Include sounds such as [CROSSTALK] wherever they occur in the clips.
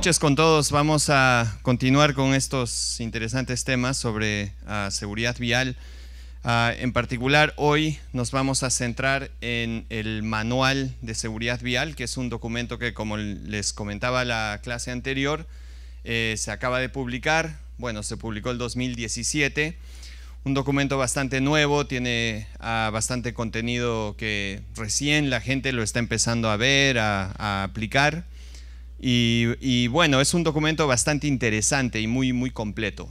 noches con todos. Vamos a continuar con estos interesantes temas sobre ah, seguridad vial. Ah, en particular, hoy nos vamos a centrar en el Manual de Seguridad Vial, que es un documento que, como les comentaba la clase anterior, eh, se acaba de publicar. Bueno, se publicó el 2017. Un documento bastante nuevo, tiene ah, bastante contenido que recién la gente lo está empezando a ver, a aplicar. Y, bueno, es un documento bastante interesante y muy, muy completo.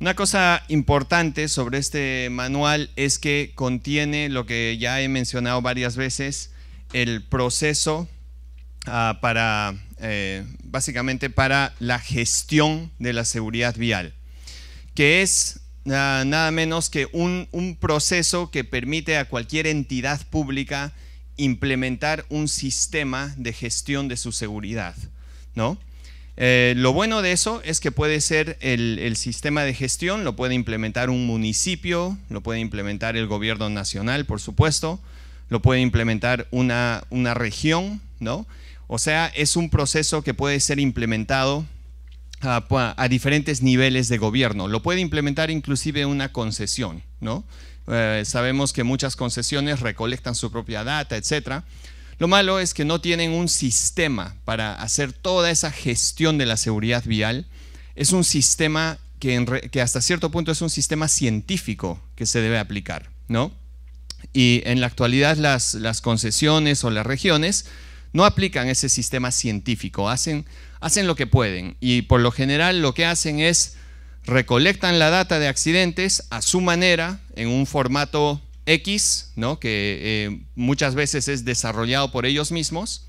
Una cosa importante sobre este manual es que contiene lo que ya he mencionado varias veces, el proceso ah, para, eh, básicamente para la gestión de la seguridad vial, que es ah, nada menos que un proceso que permite a cualquier entidad pública implementar un sistema de gestión de su seguridad, ¿no? Eh, lo bueno de eso es que puede ser el, sistema de gestión, lo puede implementar un municipio, lo puede implementar el gobierno nacional, por supuesto, lo puede implementar una, una región, ¿no? O sea, es un proceso que puede ser implementado a, a diferentes niveles de gobierno. Lo puede implementar inclusive una concesión, ¿no? Eh, sabemos que muchas concesiones recolectan su propia data, etc. Lo malo es que no tienen un sistema para hacer toda esa gestión de la seguridad vial. Es un sistema que, que hasta cierto punto es un sistema científico que se debe aplicar, ¿no? Y en la actualidad las, las concesiones o las regiones no aplican ese sistema científico, hacen, hacen lo que pueden y por lo general lo que hacen es recolectan la data de accidentes a su manera, en un formato X, ¿no? que eh, muchas veces es desarrollado por ellos mismos,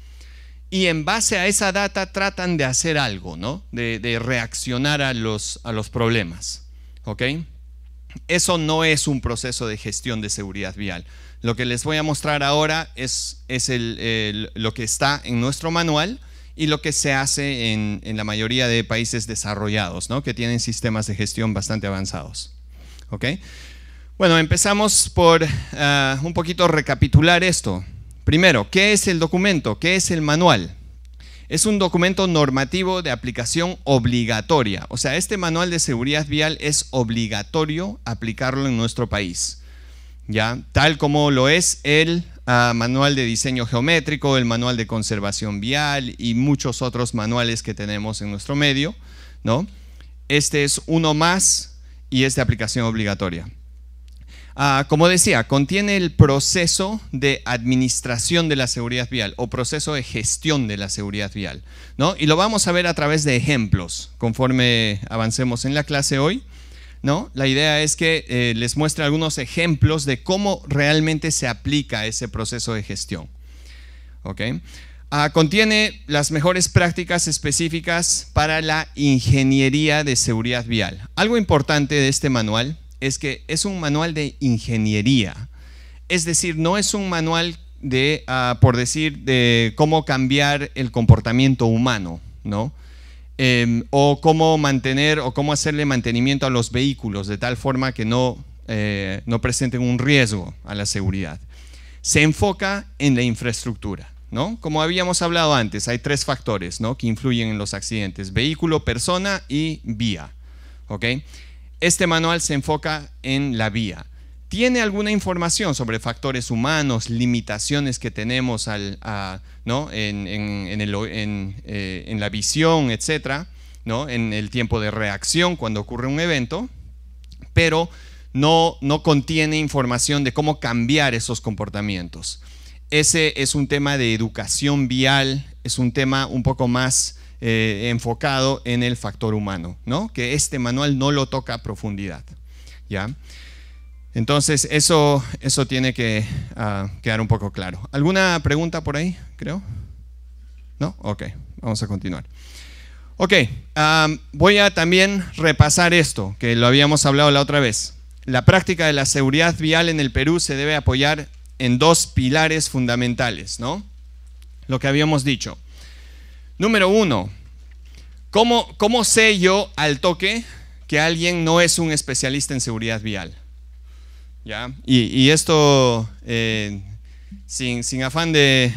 y en base a esa data tratan de hacer algo, ¿no? de, reaccionar a los, a los problemas. ¿ok? Eso no es un proceso de gestión de seguridad vial. Lo que les voy a mostrar ahora es, es el, lo que está en nuestro manual y lo que se hace en, en la mayoría de países desarrollados, ¿no? que tienen sistemas de gestión bastante avanzados. ¿okay? Bueno, empezamos por ah, un poquito recapitular esto. Primero, ¿qué es el documento? ¿Qué es el manual? Es un documento normativo de aplicación obligatoria. O sea, este manual de seguridad vial es obligatorio aplicarlo en nuestro país. ¿Ya? Tal como lo es el ah, manual de diseño geométrico, el manual de conservación vial y muchos otros manuales que tenemos en nuestro medio, ¿no? Este es uno más y es de aplicación obligatoria. Ah, como decía, contiene el proceso de administración de la seguridad vial o proceso de gestión de la seguridad vial. ¿no? Y lo vamos a ver a través de ejemplos conforme avancemos en la clase hoy. ¿no? La idea es que eh, les muestre algunos ejemplos de cómo realmente se aplica ese proceso de gestión. Ah, contiene las mejores prácticas específicas para la ingeniería de seguridad vial. Algo importante de este manual es que es un manual de ingeniería. Es decir, no es un manual de, ah, por decir, de cómo cambiar el comportamiento humano, ¿no? Em, o cómo mantener o cómo hacerle mantenimiento a los vehículos de tal forma que no, eh, no presenten un riesgo a la seguridad. Se enfoca en la infraestructura, ¿no? Como habíamos hablado antes, hay tres factores ¿no? que influyen en los accidentes, vehículo, persona y vía, ¿ok? Este manual se enfoca en la vía. Tiene alguna información sobre factores humanos, limitaciones que tenemos al, eh, en, la visión, etcétera, ¿no? en el tiempo de reacción cuando ocurre un evento, pero no, no contiene información de cómo cambiar esos comportamientos. Ese es un tema de educación vial, es un tema un poco más eh, enfocado en el factor humano, ¿no? Que este manual no lo toca a profundidad, ¿ya? Entonces, eso, eso tiene que ah, quedar un poco claro. ¿Alguna pregunta por ahí, creo? ¿No? Ok, vamos a continuar. Ok, voy a también repasar esto, que lo habíamos hablado la otra vez. La práctica de la seguridad vial en el Perú se debe apoyar en dos pilares fundamentales, ¿no? Lo que habíamos dicho, Número uno, ¿cómo, ¿cómo sé yo al toque que alguien no es un especialista en seguridad vial? Y, esto eh, sin, sin, afán de,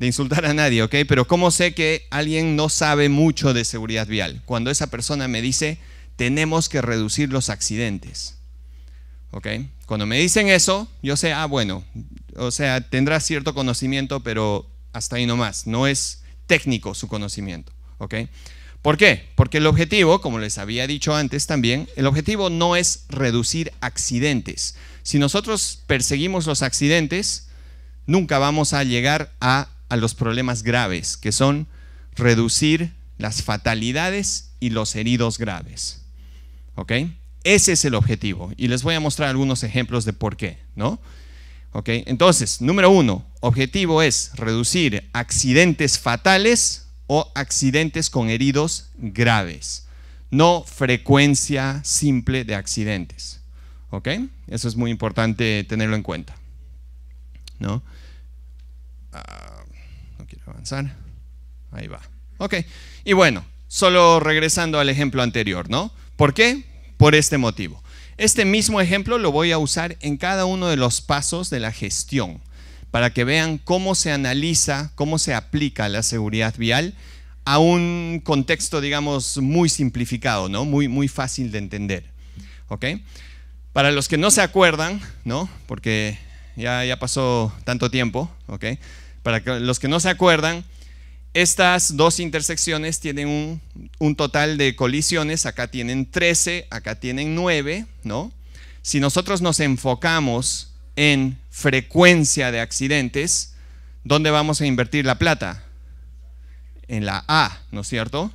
insultar a nadie, ¿ok? Pero ¿cómo sé que alguien no sabe mucho de seguridad vial? Cuando esa persona me dice, tenemos que reducir los accidentes, ¿ok? Cuando me dicen eso, yo sé, ah, bueno, o sea, tendrá cierto conocimiento, pero hasta ahí nomás. No es técnico su conocimiento. ¿ok? ¿Por qué? Porque el objetivo, como les había dicho antes también, el objetivo no es reducir accidentes. Si nosotros perseguimos los accidentes, nunca vamos a llegar a, los problemas graves, que son reducir las fatalidades y los heridos graves. ¿Ok? Ese es el objetivo. Y les voy a mostrar algunos ejemplos de por qué, ¿no? ¿Okay? Entonces, número uno, objetivo es reducir accidentes fatales o accidentes con heridos graves, no frecuencia simple de accidentes. Eso es muy importante tenerlo en cuenta. ¿No? Ah, no quiero avanzar. Ahí va. Ok. Y bueno, solo regresando al ejemplo anterior, ¿no? ¿Por qué? Por este motivo. Este mismo ejemplo lo voy a usar en cada uno de los pasos de la gestión para que vean cómo se analiza, cómo se aplica la seguridad vial a un contexto, digamos, muy simplificado, ¿no? Muy, muy fácil de entender. Para los que no se acuerdan, ¿no? Porque ya, ya pasó tanto tiempo, Para los que no se acuerdan, estas dos intersecciones tienen un, total de colisiones, acá tienen 13, acá tienen 9, ¿no? Si nosotros nos enfocamos en frecuencia de accidentes, ¿dónde vamos a invertir la plata? En la A, ¿no es cierto?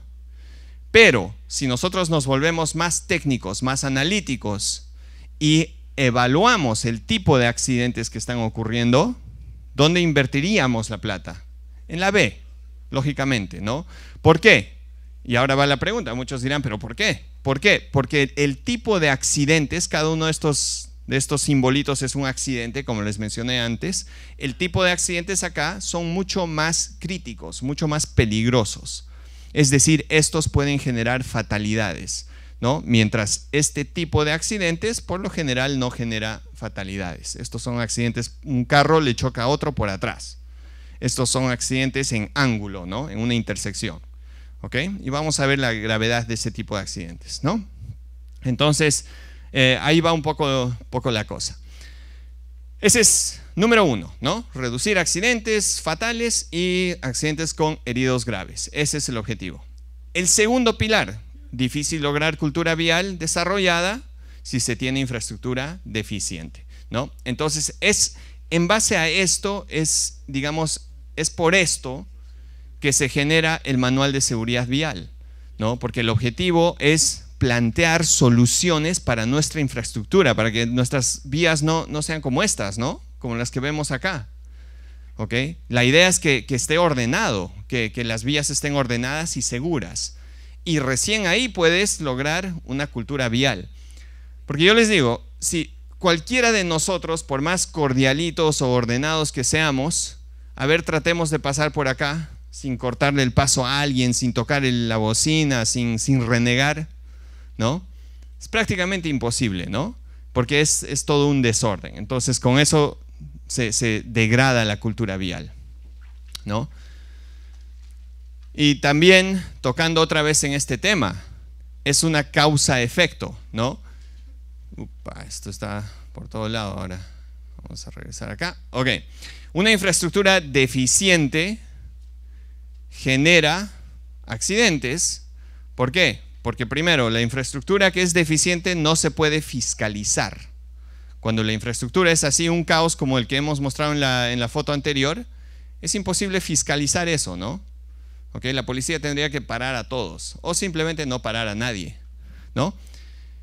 Pero si nosotros nos volvemos más técnicos, más analíticos y evaluamos el tipo de accidentes que están ocurriendo, ¿dónde invertiríamos la plata? En la B, lógicamente, ¿no? ¿Por qué? Y ahora va la pregunta, muchos dirán, pero ¿por qué? ¿Por qué? Porque el tipo de accidentes, cada uno de estos, de estos simbolitos es un accidente, como les mencioné antes, el tipo de accidentes acá son mucho más críticos, mucho más peligrosos. Es decir, estos pueden generar fatalidades, ¿no? Mientras este tipo de accidentes por lo general no genera fatalidades. Estos son accidentes, un carro le choca a otro por atrás estos son accidentes en ángulo, ¿no? En una intersección. ¿Ok? Y vamos a ver la gravedad de ese tipo de accidentes, ¿no? Entonces, eh, ahí va un poco, poco la cosa. Ese es número uno, ¿no? Reducir accidentes fatales y accidentes con heridos graves. Ese es el objetivo. El segundo pilar, difícil lograr cultura vial desarrollada si se tiene infraestructura deficiente, ¿no? Entonces, es en base a esto es, digamos, es por esto que se genera el manual de seguridad vial, ¿no? Porque el objetivo es plantear soluciones para nuestra infraestructura, para que nuestras vías no, sean como estas, ¿no? Como las que vemos acá. ¿Ok? La idea es que, esté ordenado, que, que las vías estén ordenadas y seguras. Y recién ahí puedes lograr una cultura vial. Porque yo les digo, si cualquiera de nosotros, por más cordialitos o ordenados que seamos, a ver, tratemos de pasar por acá sin cortarle el paso a alguien, sin tocar la bocina, sin, sin renegar, ¿no? Es prácticamente imposible, ¿no? Porque es, todo un desorden. Entonces, con eso se, se, degrada la cultura vial, ¿no? Y también, tocando otra vez en este tema, es una causa-efecto, ¿no? esto está por todo lado ahora. Vamos a regresar acá. Ok. Una infraestructura deficiente genera accidentes. ¿Por qué? Porque primero, la infraestructura que es deficiente no se puede fiscalizar. Cuando la infraestructura es así, un caos como el que hemos mostrado en la, foto anterior, es imposible fiscalizar eso, ¿no? ok la policía tendría que parar a todos o simplemente no parar a nadie, ¿no?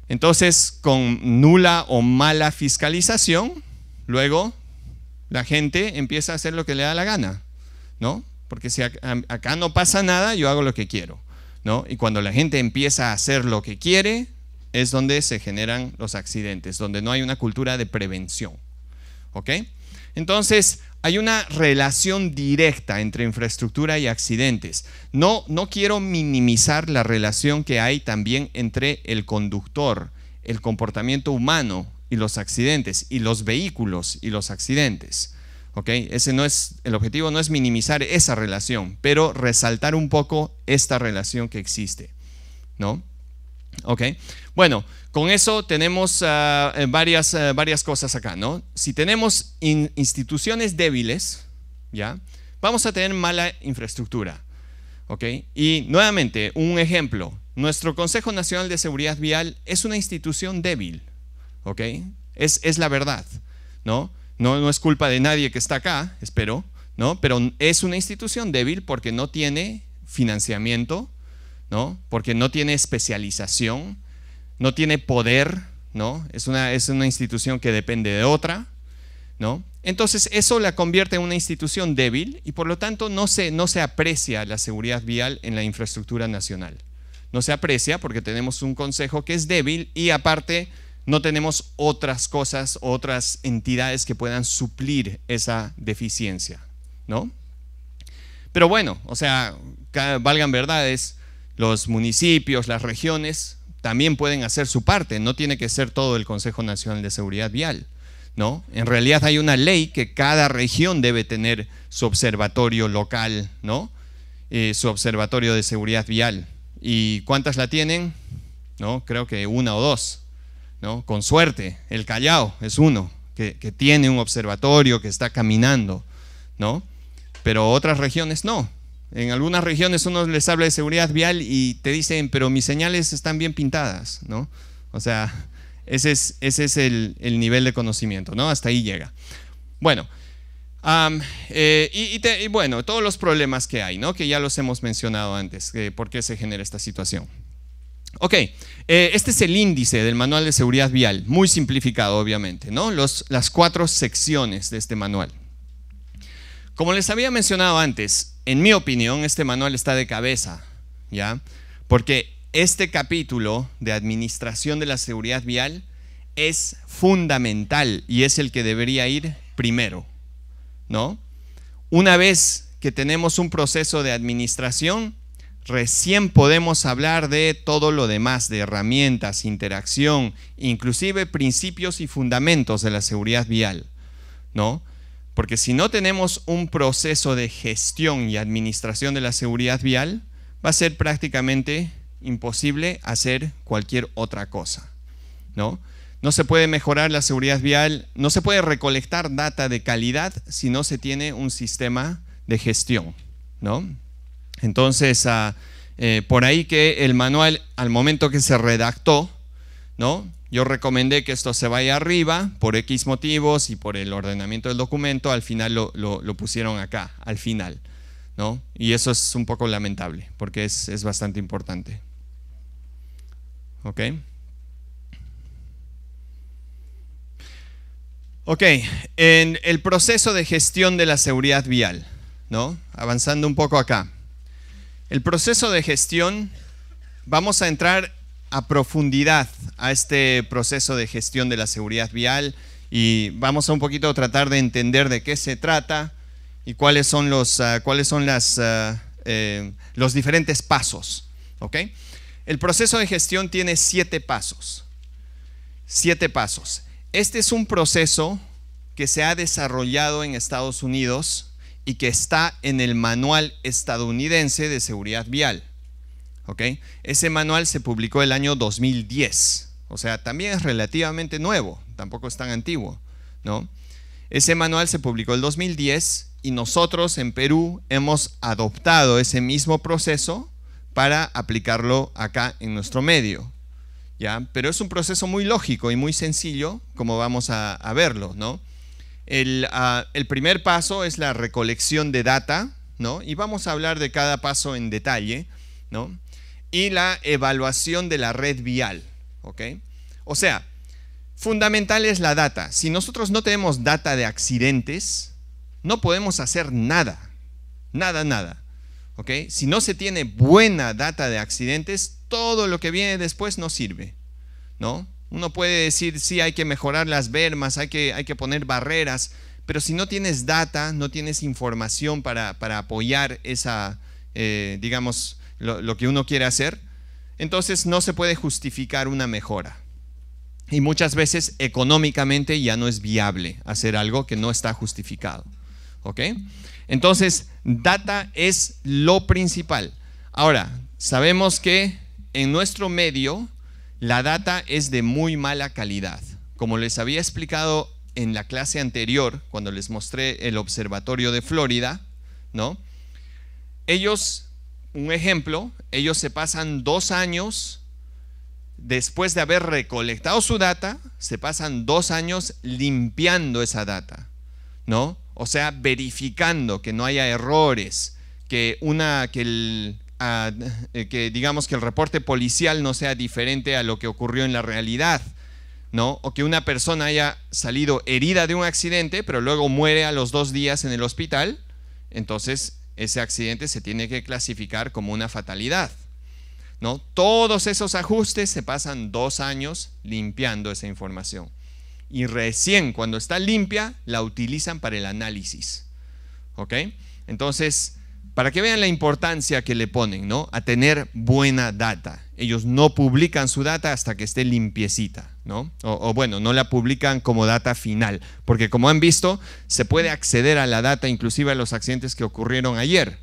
Entonces, con nula o mala fiscalización, Luego, la gente empieza a hacer lo que le da la gana, ¿no? Porque si acá no pasa nada, yo hago lo que quiero, ¿no? Y cuando la gente empieza a hacer lo que quiere, es donde se generan los accidentes, donde no hay una cultura de prevención, ¿ok? Entonces, hay una relación directa entre infraestructura y accidentes. No, no quiero minimizar la relación que hay también entre el conductor, el comportamiento humano y los accidentes, y los vehículos y los accidentes. Ok, Ese no es, el objetivo no es minimizar esa relación, pero resaltar un poco esta relación que existe. ¿No? ¿Ok? Bueno, con eso tenemos ah, eh, varias, eh, varias cosas acá, ¿no? Si tenemos instituciones débiles, ¿ya? Vamos a tener mala infraestructura, ¿ok? Y nuevamente, un ejemplo, nuestro Consejo Nacional de Seguridad Vial es una institución débil, ¿ok? Es, es la verdad, ¿no? ¿no? No es culpa de nadie que está acá, espero, ¿no? Pero es una institución débil porque no tiene financiamiento, ¿no? Porque no tiene especialización, no tiene poder, ¿no? Es una, es una institución que depende de otra, ¿no? Entonces eso la convierte en una institución débil y por lo tanto no se, no se aprecia la seguridad vial en la infraestructura nacional. No se aprecia porque tenemos un consejo que es débil y aparte no tenemos otras cosas, otras entidades que puedan suplir esa deficiencia, ¿no? Pero bueno, o sea, valgan verdades, los municipios, las regiones también pueden hacer su parte, no tiene que ser todo el Consejo Nacional de Seguridad Vial, ¿no? En realidad hay una ley que cada región debe tener su observatorio local, ¿no? Eh, su observatorio de seguridad vial. ¿Y cuántas la tienen? ¿No? Creo que una o dos, con suerte, el Callao es uno que, tiene un observatorio, que está caminando, ¿no? Pero otras regiones no. En algunas regiones uno les habla de seguridad vial y te dicen, pero mis señales están bien pintadas, ¿no? O sea, ese es, el, nivel de conocimiento, ¿no? Hasta ahí llega. Bueno, eh, y, bueno, todos los problemas que hay, ¿no? Que ya los hemos mencionado antes, por qué se genera esta situación. Ok, eh, este es el índice del manual de seguridad vial, muy simplificado obviamente, ¿no? Los, las cuatro secciones de este manual. Como les había mencionado antes, en mi opinión este manual está de cabeza, ¿ya? Porque este capítulo de administración de la seguridad vial es fundamental y es el que debería ir primero, ¿no? Una vez que tenemos un proceso de administración, recién podemos hablar de todo lo demás, de herramientas, interacción, inclusive principios y fundamentos de la seguridad vial, ¿no? Porque si no tenemos un proceso de gestión y administración de la seguridad vial, va a ser prácticamente imposible hacer cualquier otra cosa, ¿no? No se puede mejorar la seguridad vial, no se puede recolectar data de calidad si no se tiene un sistema de gestión, ¿no? Entonces, ah, eh, por ahí que el manual, al momento que se redactó, ¿no? Yo recomendé que esto se vaya arriba por X motivos y por el ordenamiento del documento, al final lo, pusieron acá, al final, Y eso es un poco lamentable, porque es, es bastante importante. ¿Ok? Ok, en el proceso de gestión de la seguridad vial, ¿no? Avanzando un poco acá. El proceso de gestión, vamos a entrar a profundidad a este proceso de gestión de la seguridad vial y vamos a un poquito tratar de entender de qué se trata y cuáles son los, ah, cuáles son las, ah, eh, los diferentes pasos. El proceso de gestión tiene siete pasos. Siete pasos. Este es un proceso que se ha desarrollado en Estados Unidos y que está en el manual estadounidense de seguridad vial. ¿ok? Ese manual se publicó el año 2010, o sea, también es relativamente nuevo, tampoco es tan antiguo. ¿no? Ese manual se publicó el 2010 y nosotros en Perú hemos adoptado ese mismo proceso para aplicarlo acá en nuestro medio. ¿ya? Pero es un proceso muy lógico y muy sencillo, como vamos a, a verlo, ¿no? Ah, el, primer paso es la recolección de data, ¿no? Y vamos a hablar de cada paso en detalle, ¿no? Y la evaluación de la red vial, ¿ok? O sea, fundamental es la data. Si nosotros no tenemos data de accidentes, no podemos hacer nada, nada, nada, ¿ok? Si no se tiene buena data de accidentes, todo lo que viene después no sirve, ¿no? Uno puede decir, sí, hay que mejorar las bermas, hay que, hay que poner barreras, pero si no tienes data, no tienes información para, apoyar esa, eh, digamos, lo, lo que uno quiere hacer, entonces no se puede justificar una mejora. Y muchas veces económicamente ya no es viable hacer algo que no está justificado. ¿Ok? Entonces, data es lo principal. Ahora, sabemos que en nuestro medio la data es de muy mala calidad. Como les había explicado en la clase anterior, cuando les mostré el observatorio de Florida, ¿no? Ellos, un ejemplo, ellos se pasan dos años después de haber recolectado su data, se pasan dos años limpiando esa data, ¿no? O sea, verificando que no haya errores, que, una, que el, eh, que digamos que el reporte policial no sea diferente a lo que ocurrió en la realidad, ¿no? O que una persona haya salido herida de un accidente, pero luego muere a los dos días en el hospital, entonces ese accidente se tiene que clasificar como una fatalidad. ¿No? Todos esos ajustes se pasan dos años limpiando esa información. Y recién cuando está limpia, la utilizan para el análisis. ¿Ok? Entonces, para que vean la importancia que le ponen, ¿no? A tener buena data. Ellos no publican su data hasta que esté limpiecita, ¿no? O, bueno, no la publican como data final, porque como han visto, se puede acceder a la data inclusive a los accidentes que ocurrieron ayer.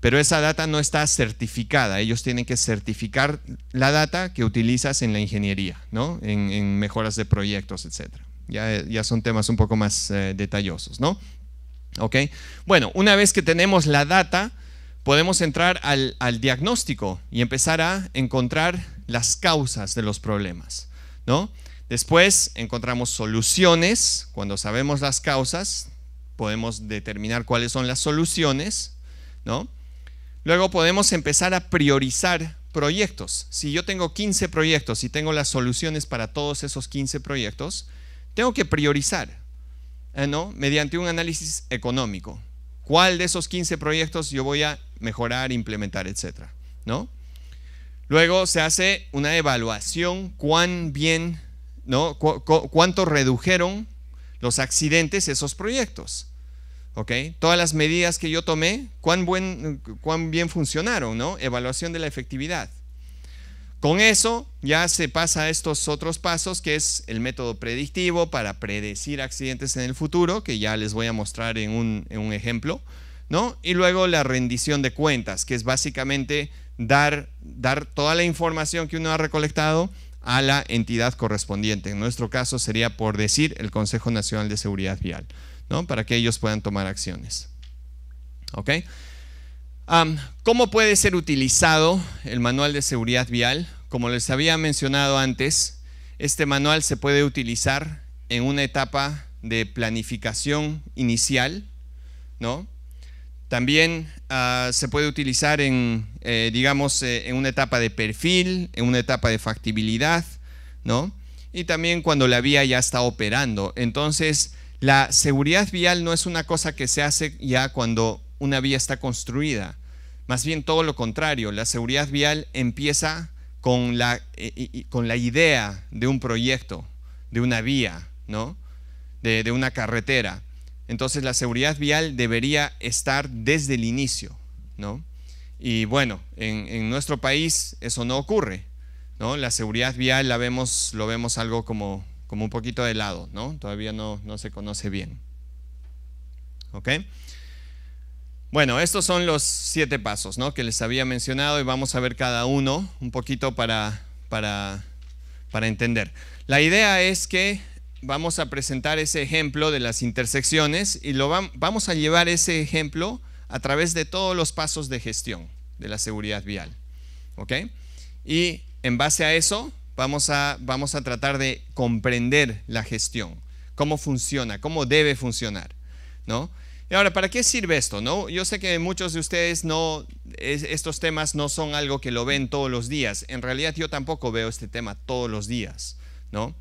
Pero esa data no está certificada, ellos tienen que certificar la data que utilizas en la ingeniería, ¿no? En, mejoras de proyectos, etc. Ya, son temas un poco más eh, detallosos, ¿no? ¿Ok? Bueno, una vez que tenemos la data, podemos entrar al, diagnóstico y empezar a encontrar las causas de los problemas, ¿no? Después encontramos soluciones. Cuando sabemos las causas, podemos determinar cuáles son las soluciones, ¿no? Luego podemos empezar a priorizar proyectos. Si yo tengo 15 proyectos y tengo las soluciones para todos esos 15 proyectos, tengo que priorizar. Eh, mediante un análisis económico. ¿Cuál de esos 15 proyectos yo voy a mejorar, implementar, etcétera? ¿no? Luego se hace una evaluación cuán bien, ¿no? cuánto redujeron los accidentes esos proyectos. ok Todas las medidas que yo tomé, cuán, buen, cuán bien funcionaron, ¿no? Evaluación de la efectividad. Con eso ya se pasa a estos otros pasos, que es el método predictivo para predecir accidentes en el futuro, que ya les voy a mostrar en un, ejemplo, Y luego la rendición de cuentas, que es básicamente dar, dar toda la información que uno ha recolectado a la entidad correspondiente. En nuestro caso sería, por decir, el Consejo Nacional de Seguridad Vial, Para que ellos puedan tomar acciones. ¿Ok? ¿Cómo puede ser utilizado el manual de seguridad vial? Como les había mencionado antes, este manual se puede utilizar en una etapa de planificación inicial, ¿no? También ah, se puede utilizar en, eh, digamos, eh, en una etapa de perfil, en una etapa de factibilidad, ¿no? Y también cuando la vía ya está operando. Entonces, la seguridad vial no es una cosa que se hace ya cuando una vía está construida. Más bien todo lo contrario, la seguridad vial empieza con la, eh, con la idea de un proyecto, de una vía, ¿no? De, una carretera. Entonces la seguridad vial debería estar desde el inicio, ¿no? Y bueno, en, en nuestro país eso no ocurre, ¿no? La seguridad vial la vemos, lo vemos algo como, como un poquito de lado, ¿no? Todavía no, no se conoce bien. ¿Ok? Bueno, estos son los siete pasos ¿no? que les había mencionado y vamos a ver cada uno un poquito para, para, entender. La idea es que vamos a presentar ese ejemplo de las intersecciones y lo vamos a llevar ese ejemplo a través de todos los pasos de gestión de la seguridad vial. Y en base a eso vamos a, vamos a tratar de comprender la gestión, cómo funciona, cómo debe funcionar. ¿no? ahora, ¿para qué sirve esto? No? Yo sé que muchos de ustedes no, estos temas no son algo que lo ven todos los días. En realidad yo tampoco veo este tema todos los días, ¿no?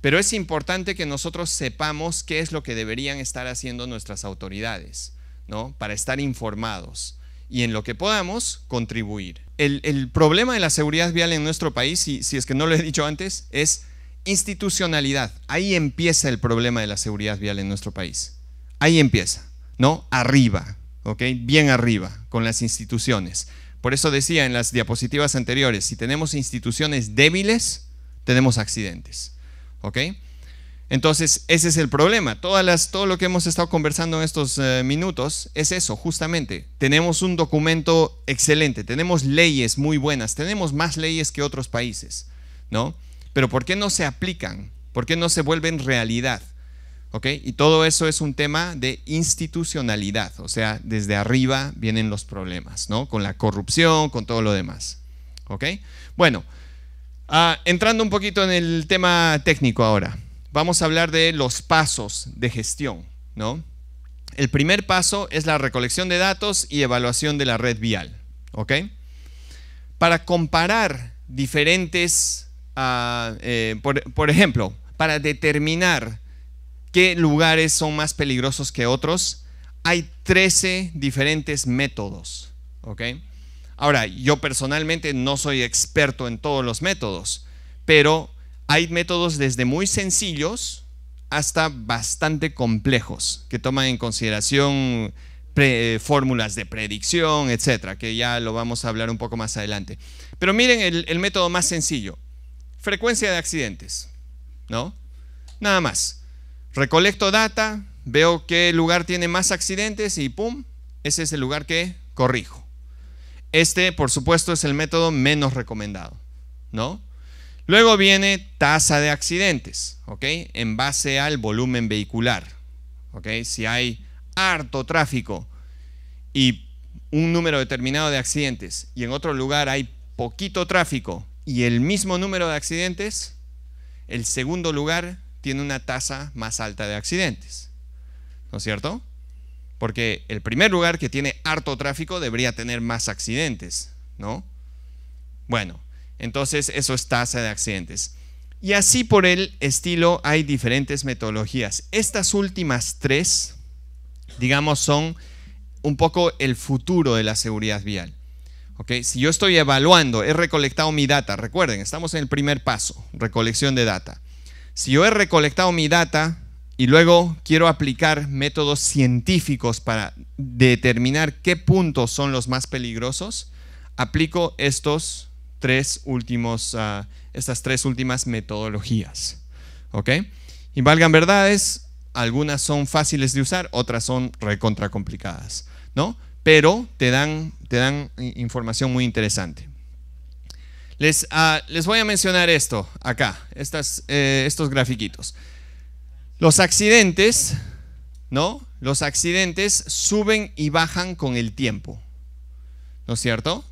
Pero es importante que nosotros sepamos qué es lo que deberían estar haciendo nuestras autoridades, ¿no? Para estar informados y en lo que podamos contribuir. El, problema de la seguridad vial en nuestro país, si es que no lo he dicho antes, es institucionalidad. Ahí empieza el problema de la seguridad vial en nuestro país. Ahí empieza. ¿no? Arriba, ¿ok? Bien arriba con las instituciones. Por eso decía en las diapositivas anteriores, si tenemos instituciones débiles, tenemos accidentes, ¿ok? Entonces, ese es el problema. Todas las, todo lo que hemos estado conversando en estos eh, minutos es eso, justamente. Tenemos un documento excelente, tenemos leyes muy buenas, tenemos más leyes que otros países, ¿no? Pero ¿por qué no se aplican? ¿Por qué no se vuelven realidad? Y todo eso es un tema de institucionalidad, o sea, desde arriba vienen los problemas, ¿no? Con la corrupción, con todo lo demás, ¿ok? Bueno, ah, entrando un poquito en el tema técnico ahora, vamos a hablar de los pasos de gestión, ¿no? El primer paso es la recolección de datos y evaluación de la red vial, ¿ok? Para comparar diferentes, ah, eh, por ejemplo, para determinar qué lugares son más peligrosos que otros, hay 13 diferentes métodos. ¿ok? Ahora, yo personalmente no soy experto en todos los métodos, pero hay métodos desde muy sencillos hasta bastante complejos, que toman en consideración eh, fórmulas de predicción, etcétera, que ya lo vamos a hablar un poco más adelante. Pero miren el, el método más sencillo: frecuencia de accidentes, ¿no? Nada más recolecto data, veo qué lugar tiene más accidentes y ¡pum! Ese es el lugar que corrijo. Este, por supuesto, es el método menos recomendado, ¿no? Luego viene tasa de accidentes, ¿ok? En base al volumen vehicular, ¿ok? Si hay harto tráfico y un número determinado de accidentes y en otro lugar hay poquito tráfico y el mismo número de accidentes, el segundo lugar tiene una tasa más alta de accidentes. ¿No es cierto? Porque el primer lugar que tiene harto tráfico debería tener más accidentes, ¿no? Bueno, entonces eso es tasa de accidentes. Y así por el estilo hay diferentes metodologías. Estas últimas tres, digamos, son un poco el futuro de la seguridad vial. ¿ok? Si yo estoy evaluando, he recolectado mi data, recuerden, estamos en el primer paso, recolección de data. Si yo he recolectado mi data y luego quiero aplicar métodos científicos para determinar qué puntos son los más peligrosos, aplico estos tres últimos, ah, estas tres últimas metodologías. Y valgan verdades, algunas son fáciles de usar, otras son recontra complicadas, ¿no? Pero te dan, te dan información muy interesante. Ah, les, voy a mencionar esto acá, eh, estos grafiquitos. Los accidentes, ¿no? Los accidentes suben y bajan con el tiempo, ¿no es cierto?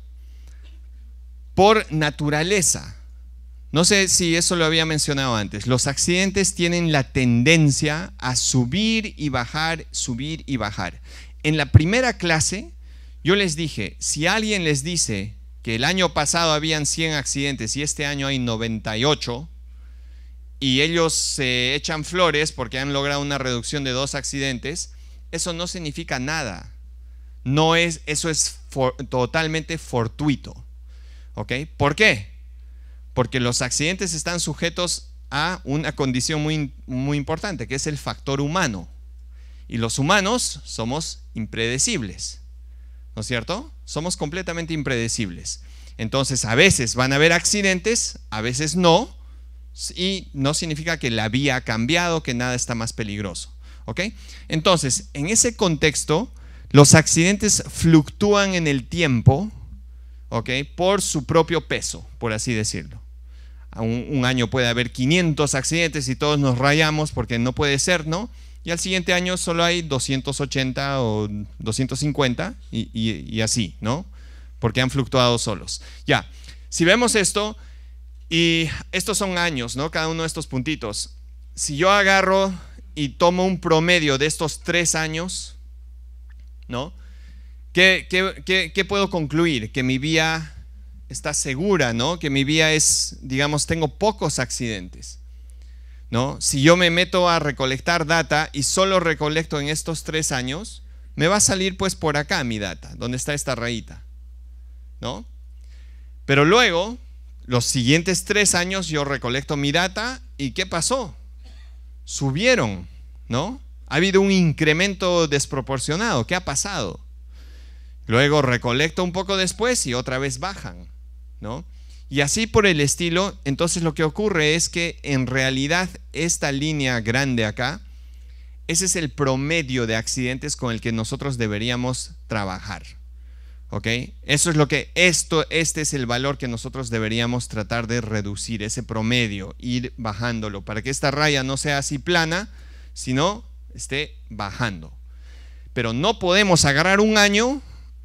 Por naturaleza. No sé si eso lo había mencionado antes. Los accidentes tienen la tendencia a subir y bajar, subir y bajar. En la primera clase, yo les dije, si alguien les dice, que el año pasado habían 100 accidentes y este año hay 98, y ellos se echan flores porque han logrado una reducción de dos accidentes, eso no significa nada. No es, eso es totalmente fortuito. ¿Por qué? Porque los accidentes están sujetos a una condición muy, muy importante, que es el factor humano. Y los humanos somos impredecibles. ¿No es cierto? Somos completamente impredecibles. Entonces, a veces van a haber accidentes, a veces no, y no significa que la vía ha cambiado, que nada está más peligroso. ¿Ok? Entonces, en ese contexto, los accidentes fluctúan en el tiempo, ¿ok? Por su propio peso, por así decirlo. un año puede haber 500 accidentes y todos nos rayamos porque no puede ser, ¿no? y al siguiente año solo hay 280 o 250 y, así, ¿no? Porque han fluctuado solos. Ya, si vemos esto, y estos son años, ¿no? Cada uno de estos puntitos. Si yo agarro y tomo un promedio de estos tres años, ¿no? ¿Qué, puedo concluir? Que mi vía está segura, ¿no? Que mi vía es, digamos, tengo pocos accidentes. ¿no? Si yo me meto a recolectar data y solo recolecto en estos tres años, me va a salir pues por acá mi data, donde está esta rayita, ¿no? Pero luego, los siguientes tres años yo recolecto mi data y ¿qué pasó? Subieron, ¿no? Ha habido un incremento desproporcionado. ¿Qué ha pasado? Luego recolecto un poco después y otra vez bajan, ¿no? Y así por el estilo, entonces lo que ocurre es que en realidad esta línea grande acá, ese es el promedio de accidentes con el que nosotros deberíamos trabajar. ¿Ok? Eso es lo que esto, este es el valor que nosotros deberíamos tratar de reducir, ese promedio, ir bajándolo, para que esta raya no sea así plana, sino esté bajando. Pero no podemos agarrar un año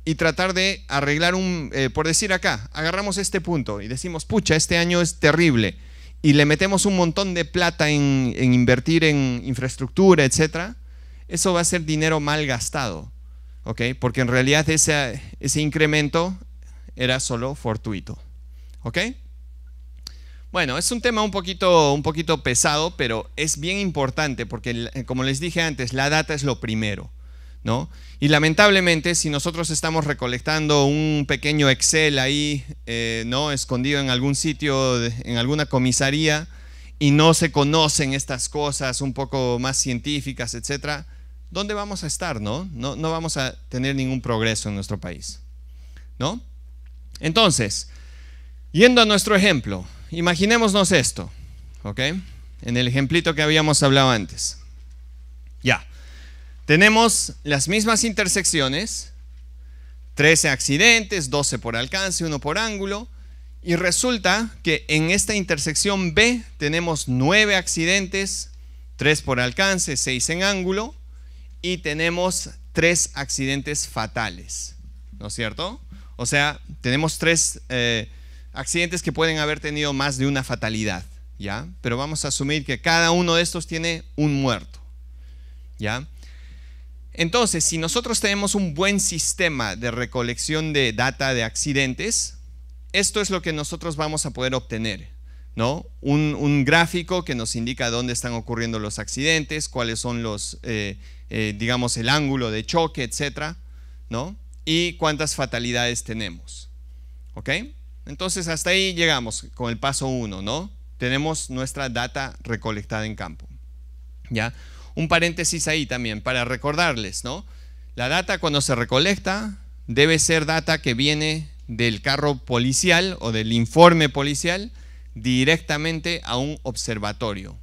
y tratar de arreglar un, eh, por decir acá, agarramos este punto y decimos, pucha, este año es terrible, y le metemos un montón de plata en, invertir en infraestructura, etcétera, eso va a ser dinero mal gastado, ¿ok? Porque en realidad ese, ese incremento era solo fortuito, ¿ok? Bueno, es un tema un poquito, un poquito pesado, pero es bien importante porque, como les dije antes, la data es lo primero. Y lamentablemente, si nosotros estamos recolectando un pequeño Excel ahí, eh, ¿no? Escondido en algún sitio, en alguna comisaría, y no se conocen estas cosas un poco más científicas, etcétera, ¿dónde vamos a estar, no? No, vamos a tener ningún progreso en nuestro país, ¿no? Entonces, yendo a nuestro ejemplo, imaginémonos esto, ¿ok? En el ejemplito que habíamos hablado antes. Ya. Tenemos las mismas intersecciones, 13 accidentes, 12 por alcance, 1 por ángulo, y resulta que en esta intersección B tenemos 9 accidentes, 3 por alcance, 6 en ángulo, y tenemos 3 accidentes fatales, ¿no es cierto? O sea, tenemos 3 eh, accidentes que pueden haber tenido más de una fatalidad, ¿ya? Pero vamos a asumir que cada uno de estos tiene un muerto, ¿ya? Entonces, si nosotros tenemos un buen sistema de recolección de data de accidentes, esto es lo que nosotros vamos a poder obtener. ¿no? Un, gráfico que nos indica dónde están ocurriendo los accidentes, cuáles son los, eh, eh, digamos, el ángulo de choque, etcétera, ¿no? Y cuántas fatalidades tenemos, ¿ok? Entonces hasta ahí llegamos con el paso uno. ¿no? Tenemos nuestra data recolectada en campo, ¿ya? un paréntesis ahí también para recordarles, ¿no? La data cuando se recolecta debe ser data que viene del carro policial o del informe policial directamente a un observatorio,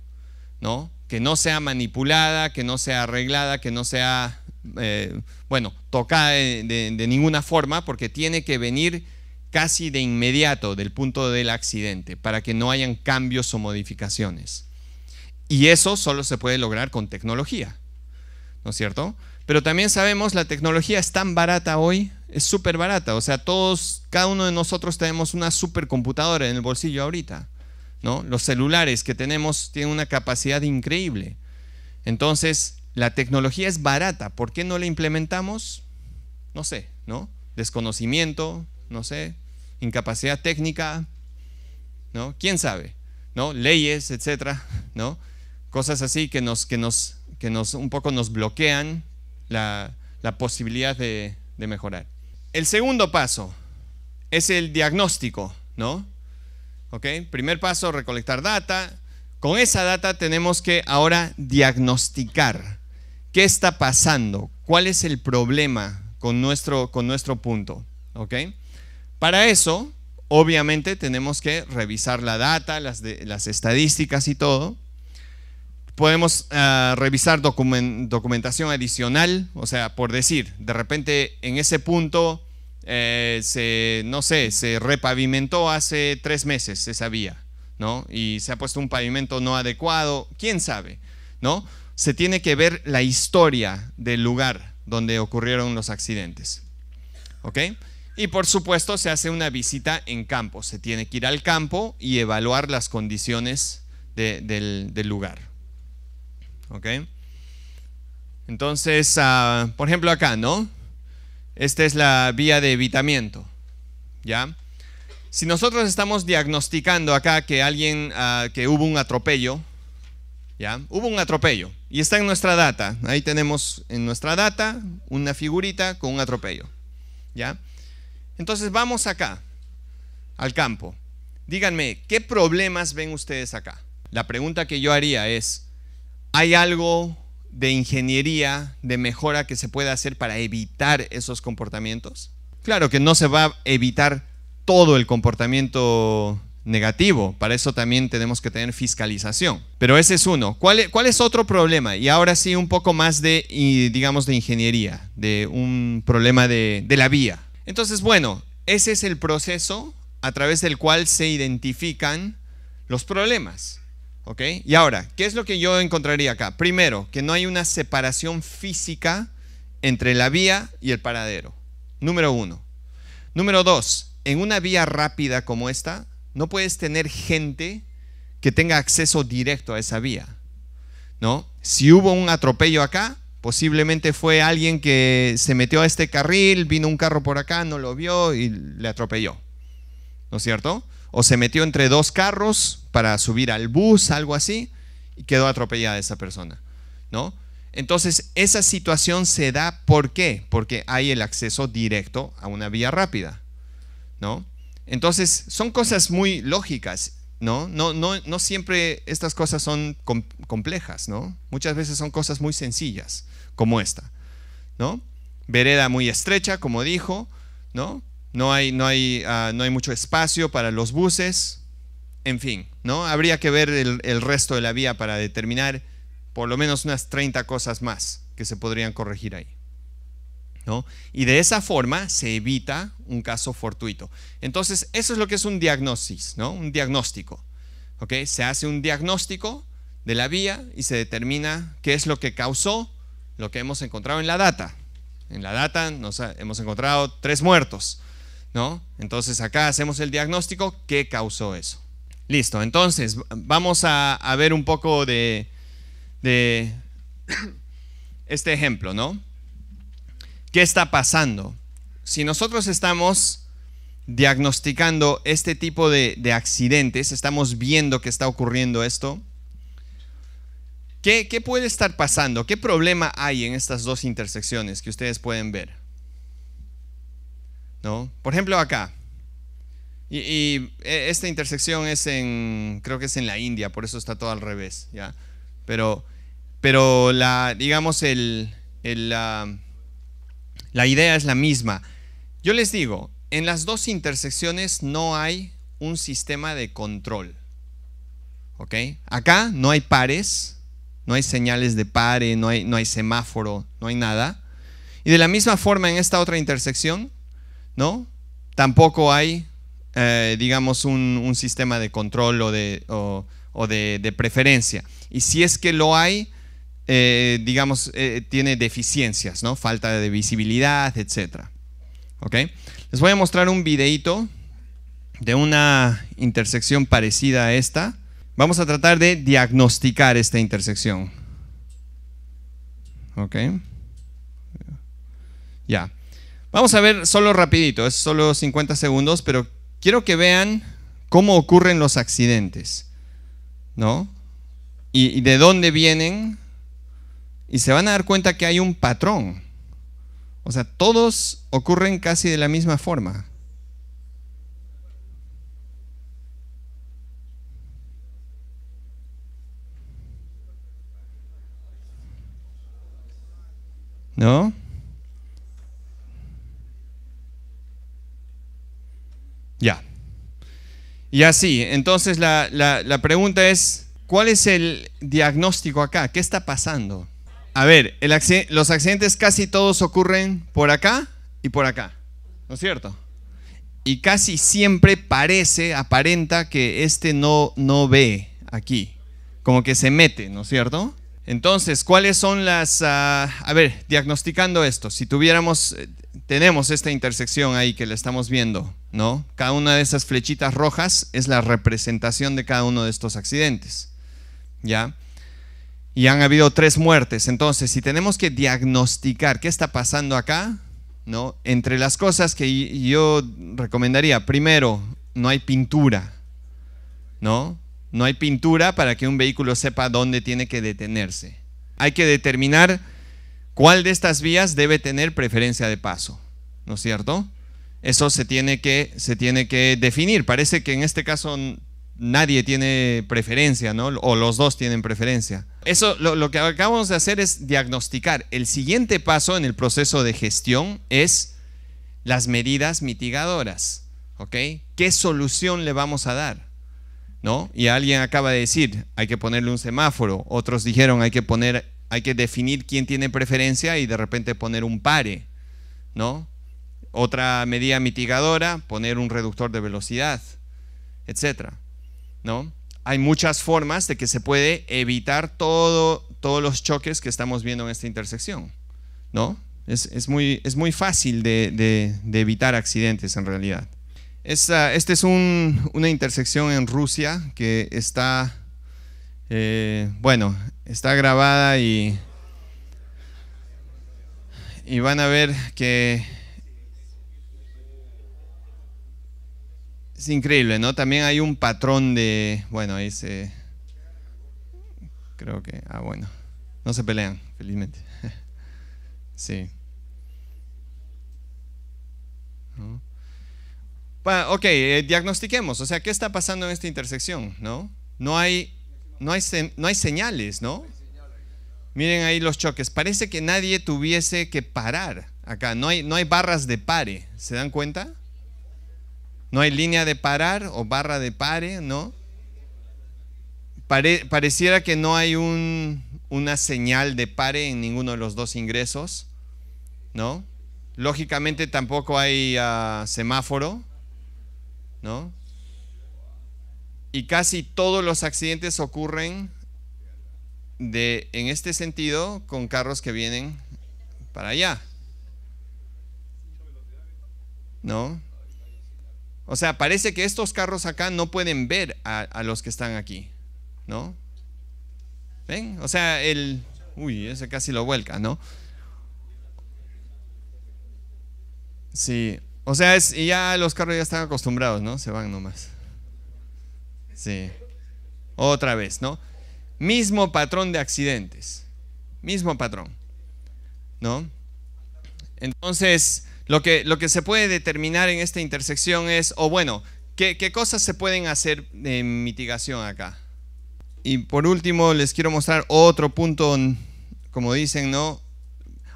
¿no? Que no sea manipulada, que no sea arreglada, que no sea, eh, bueno, tocada de, de ninguna forma, porque tiene que venir casi de inmediato del punto del accidente, para que no hayan cambios o modificaciones. Y eso solo se puede lograr con tecnología, ¿no es cierto? Pero también sabemos la tecnología es tan barata hoy, es súper barata. O sea, todos, cada uno de nosotros tenemos una supercomputadora en el bolsillo ahorita, ¿no? Los celulares que tenemos tienen una capacidad increíble. Entonces, la tecnología es barata. ¿Por qué no la implementamos? No sé, ¿no? Desconocimiento, no sé, incapacidad técnica, ¿no? ¿Quién sabe? ¿No? Leyes, etcétera, ¿no? cosas así que nos, que nos, que nos un poco nos bloquean la, posibilidad de, de mejorar. El segundo paso es el diagnóstico, ¿no? Primer paso, recolectar data. Con esa data tenemos que ahora diagnosticar qué está pasando, cuál es el problema con nuestro, con nuestro punto, Para eso, obviamente, tenemos que revisar la data, las, las estadísticas y todo, podemos eh, revisar documentación adicional, o sea, por decir, de repente en ese punto eh, se, no sé, se repavimentó hace tres meses esa vía, ¿no? Y se ha puesto un pavimento no adecuado, quién sabe, ¿no? Se tiene que ver la historia del lugar donde ocurrieron los accidentes, ¿ok? Y por supuesto se hace una visita en campo, se tiene que ir al campo y evaluar las condiciones del lugar, ¿Ok? Entonces, ah, por ejemplo acá, ¿no? Esta es la vía de evitamiento, ¿ya? Si nosotros estamos diagnosticando acá que alguien, ah, que hubo un atropello, ¿ya? Hubo un atropello y está en nuestra data. Ahí tenemos en nuestra data una figurita con un atropello, ¿ya? Entonces vamos acá, al campo. Díganme, ¿qué problemas ven ustedes acá? La pregunta que yo haría es, ¿Hay algo de ingeniería, de mejora que se pueda hacer para evitar esos comportamientos? Claro que no se va a evitar todo el comportamiento negativo, para eso también tenemos que tener fiscalización. Pero ese es uno. ¿Cuál es, otro problema? Y ahora sí un poco más de, digamos, de ingeniería, de un problema de la vía. Entonces, bueno, ese es el proceso a través del cual se identifican los problemas. ¿Ok? Y ahora, ¿qué es lo que yo encontraría acá? Primero, que no hay una separación física entre la vía y el paradero. Número uno. Número dos, en una vía rápida como esta, no puedes tener gente que tenga acceso directo a esa vía. ¿No? Si hubo un atropello acá, posiblemente fue alguien que se metió a este carril, vino un carro por acá, no lo vio y le atropelló. ¿No es cierto? o se metió entre dos carros para subir al bus, algo así, y quedó atropellada esa persona, ¿no? Entonces, esa situación se da ¿por qué? Porque hay el acceso directo a una vía rápida, ¿no? Entonces, son cosas muy lógicas, ¿no? No, no, no siempre estas cosas son complejas, ¿no? Muchas veces son cosas muy sencillas, como esta, ¿no? Vereda muy estrecha, como dijo, ¿no? Ah, no hay, mucho espacio para los buses, en fin, ¿no? Habría que ver el, resto de la vía para determinar por lo menos unas 30 cosas más que se podrían corregir ahí. Y de esa forma se evita un caso fortuito. Entonces, eso es lo que es un diagnóstico, ¿no? Un diagnóstico. Se hace un diagnóstico de la vía y se determina qué es lo que causó lo que hemos encontrado en la data. En la data hemos encontrado tres muertos. ¿no? Entonces acá hacemos el diagnóstico, ¿qué causó eso? Listo, entonces vamos a, ver un poco de, este ejemplo, ¿no? ¿Qué está pasando? Si nosotros estamos diagnosticando este tipo de, accidentes, estamos viendo que está ocurriendo esto, ¿qué puede estar pasando? ¿Qué problema hay en estas dos intersecciones que ustedes pueden ver? Por ejemplo, acá. Y, e, esta intersección es en, creo que es en la India, por eso está todo al revés, ¿ya? Pero, pero la, digamos, el, la, la idea es la misma. Yo les digo, en las dos intersecciones no hay un sistema de control, ¿ok? Acá no hay pares, no hay señales de pare, no hay, no hay semáforo, no hay nada. Y de la misma forma en esta otra intersección ¿no? Tampoco hay, eh, digamos, un, sistema de control o de, preferencia. Y si es que lo hay, eh, digamos, eh, tiene deficiencias, ¿no? Falta de visibilidad, etc. Les voy a mostrar un videito de una intersección parecida a esta. Vamos a tratar de diagnosticar esta intersección. ¿Ok? Ya. Vamos a ver solo rapidito, es solo 50 segundos, pero quiero que vean cómo ocurren los accidentes, ¿no? Y, y de dónde vienen. Y se van a dar cuenta que hay un patrón. O sea, todos ocurren casi de la misma forma. ¿No? Ya. Y así, entonces la, pregunta es, ¿cuál es el diagnóstico acá? ¿Qué está pasando? A ver, los accidentes casi todos ocurren por acá y por acá, ¿no es cierto? Y casi siempre parece, aparenta que este no, no ve aquí, como que se mete, ¿no es cierto? Entonces, ¿cuáles son las... Ah, a ver, diagnosticando esto, si tuviéramos, eh, tenemos esta intersección ahí que la estamos viendo, ¿no? Cada una de esas flechitas rojas es la representación de cada uno de estos accidentes, ¿ya? Y han habido tres muertes. Entonces, si tenemos que diagnosticar qué está pasando acá, ¿no? Entre las cosas que yo recomendaría, primero, no hay pintura, ¿no? No hay pintura para que un vehículo sepa dónde tiene que detenerse. Hay que determinar cuál de estas vías debe tener preferencia de paso, ¿no es cierto? Eso se tiene que, se tiene que definir. Parece que en este caso nadie tiene preferencia, ¿no? O los dos tienen preferencia. Eso lo, lo, que acabamos de hacer es diagnosticar. El siguiente paso en el proceso de gestión es las medidas mitigadoras, ¿ok? ¿Qué solución le vamos a dar? ¿no? Y alguien acaba de decir, hay que ponerle un semáforo, otros dijeron, hay que poner, hay que definir quién tiene preferencia y de repente poner un pare, ¿no? Otra medida mitigadora, poner un reductor de velocidad, etcétera, ¿no? Hay muchas formas de que se puede evitar todo, todos los choques que estamos viendo en esta intersección, ¿no? Es, muy, es muy fácil de evitar accidentes en realidad. Esta, este es una intersección en Rusia que está, eh, bueno, está grabada y, y van a ver que es increíble, ¿no? También hay un patrón de, bueno, ahí se, creo que, ah, bueno, no se pelean, felizmente. [LAUGHS] sí. ok, eh, diagnostiquemos. O sea, ¿qué está pasando en esta intersección? ¿No? No hay, no hay, no hay señales, ¿no? Miren ahí los choques. Parece que nadie tuviese que parar acá. No hay, no hay barras de pare. ¿Se dan cuenta? No hay línea de parar o barra de pare, ¿no? pareciera que no hay un, una señal de pare en ninguno de los dos ingresos, ¿no? Lógicamente tampoco hay ah, semáforo, ¿no? Y casi todos los accidentes ocurren de, en este sentido con carros que vienen para allá. ¿No? O sea, parece que estos carros acá no pueden ver a, a los que están aquí. ¿No? ¿Ven? O sea, el... Uy, ese casi lo vuelca, ¿no? Sí. O sea, y ya los carros ya están acostumbrados, ¿no? Se van nomás. Sí. Otra vez, ¿no? Mismo patrón de accidentes. Mismo patrón. ¿No? Entonces, lo que, lo que se puede determinar en esta intersección es, o bueno, ¿qué, qué cosas se pueden hacer de mitigación acá? Y por último, les quiero mostrar otro punto, como dicen, ¿no?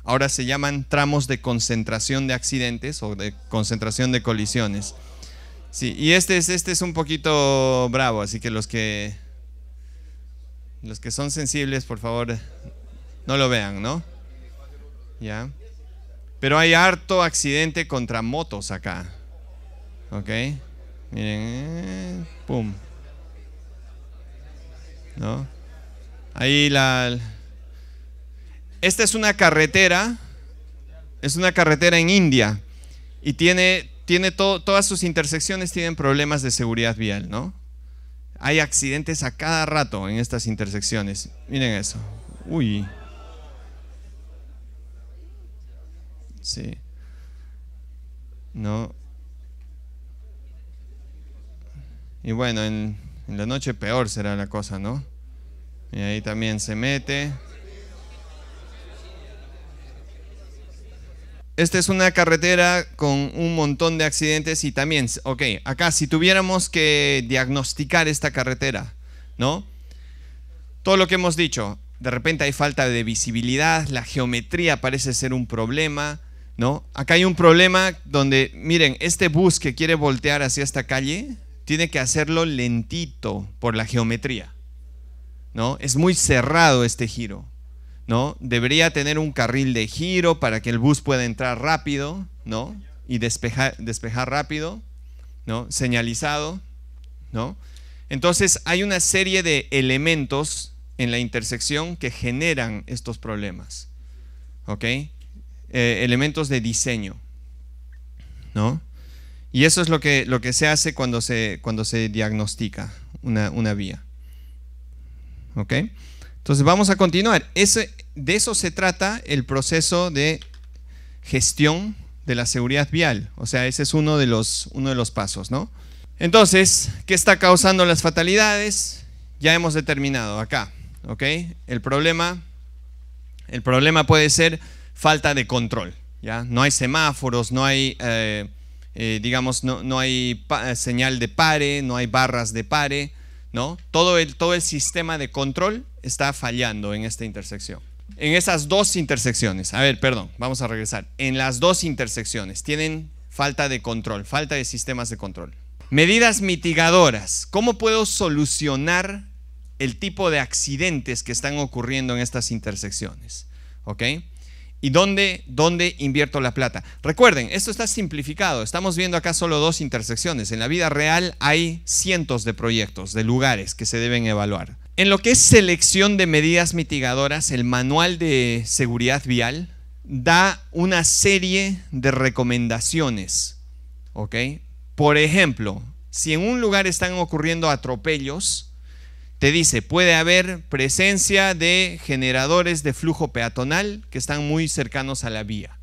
ahora se llaman tramos de concentración de accidentes o de concentración de colisiones. Sí, y este es, este es un poquito bravo, así que los que los que son sensibles, por favor, no lo vean, ¿no? Ya. Pero hay harto accidente contra motos acá. ¿Ok? Miren. Eh, pum. ¿No? Ahí la, esta es una carretera, es una carretera en India y tiene, tiene todas sus intersecciones tienen problemas de seguridad vial, ¿no? Hay accidentes a cada rato en estas intersecciones. Miren eso. Uy. Sí. No. Y bueno, en la noche peor será la cosa, ¿no? Y ahí también se mete. Esta es una carretera con un montón de accidentes y también, ok, acá si tuviéramos que diagnosticar esta carretera, ¿no? Todo lo que hemos dicho, de repente hay falta de visibilidad, la geometría parece ser un problema, ¿no? Acá hay un problema donde, miren, este bus que quiere voltear hacia esta calle tiene que hacerlo lentito por la geometría, ¿no? Es muy cerrado este giro. ¿no? Debería tener un carril de giro para que el bus pueda entrar rápido, ¿no? Y despejar, despejar rápido, ¿no? Señalizado, ¿no? Entonces hay una serie de elementos en la intersección que generan estos problemas, ¿ok? Eh, elementos de diseño, ¿no? Y eso es lo que, lo que se hace cuando se, cuando se diagnostica una, vía, ¿ok? Entonces vamos a continuar. Ese, de eso se trata el proceso de gestión de la seguridad vial. O sea, ese es uno de los, uno de los pasos, ¿no? Entonces, ¿qué está causando las fatalidades? Ya hemos determinado acá, El problema, el problema puede ser falta de control, ¿ya? No hay semáforos, no hay, eh, eh, digamos, no hay eh, señal de pare, no hay barras de pare, ¿no? Todo el, todo el sistema de control está fallando en esta intersección en esas dos intersecciones, a ver, perdón, vamos a regresar, en las dos intersecciones tienen falta de control, falta de sistemas de control. Medidas mitigadoras, ¿cómo puedo solucionar el tipo de accidentes que están ocurriendo en estas intersecciones? ¿Ok? ¿Y dónde, invierto la plata? Recuerden, esto está simplificado. Estamos viendo acá solo dos intersecciones. En la vida real hay cientos de proyectos, de lugares que se deben evaluar. En lo que es selección de medidas mitigadoras, el manual de seguridad vial da una serie de recomendaciones. ¿ok? Por ejemplo, si en un lugar están ocurriendo atropellos, te dice, puede haber presencia de generadores de flujo peatonal que están muy cercanos a la vía,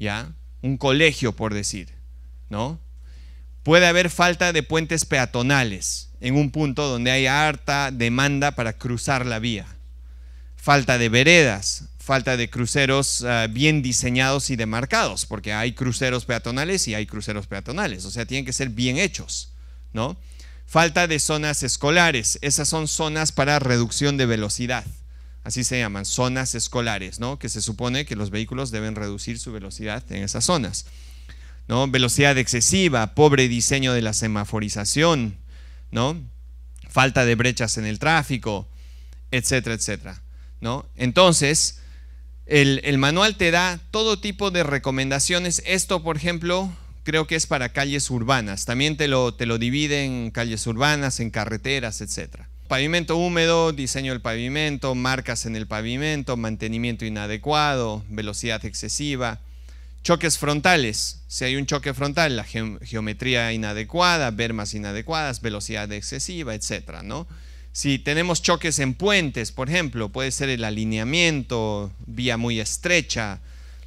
¿ya? Un colegio, por decir, ¿no? Puede haber falta de puentes peatonales en un punto donde hay harta demanda para cruzar la vía. Falta de veredas, falta de cruceros ah, bien diseñados y demarcados, porque hay cruceros peatonales y hay cruceros peatonales, o sea, tienen que ser bien hechos, ¿no? Falta de zonas escolares. Esas son zonas para reducción de velocidad. Así se llaman, zonas escolares, ¿no? Que se supone que los vehículos deben reducir su velocidad en esas zonas. ¿No? Velocidad excesiva, pobre diseño de la semaforización, ¿no? Falta de brechas en el tráfico, etcétera, etcétera, ¿no? Entonces, el, el manual te da todo tipo de recomendaciones. Esto, por ejemplo, creo que es para calles urbanas. También te lo, te lo divide en calles urbanas, en carreteras, etc. Pavimento húmedo, diseño del pavimento, marcas en el pavimento, mantenimiento inadecuado, velocidad excesiva. Choques frontales, si hay un choque frontal, la geometría inadecuada, bermas inadecuadas, velocidad excesiva, etc. ¿no? Si tenemos choques en puentes, por ejemplo, puede ser el alineamiento, vía muy estrecha,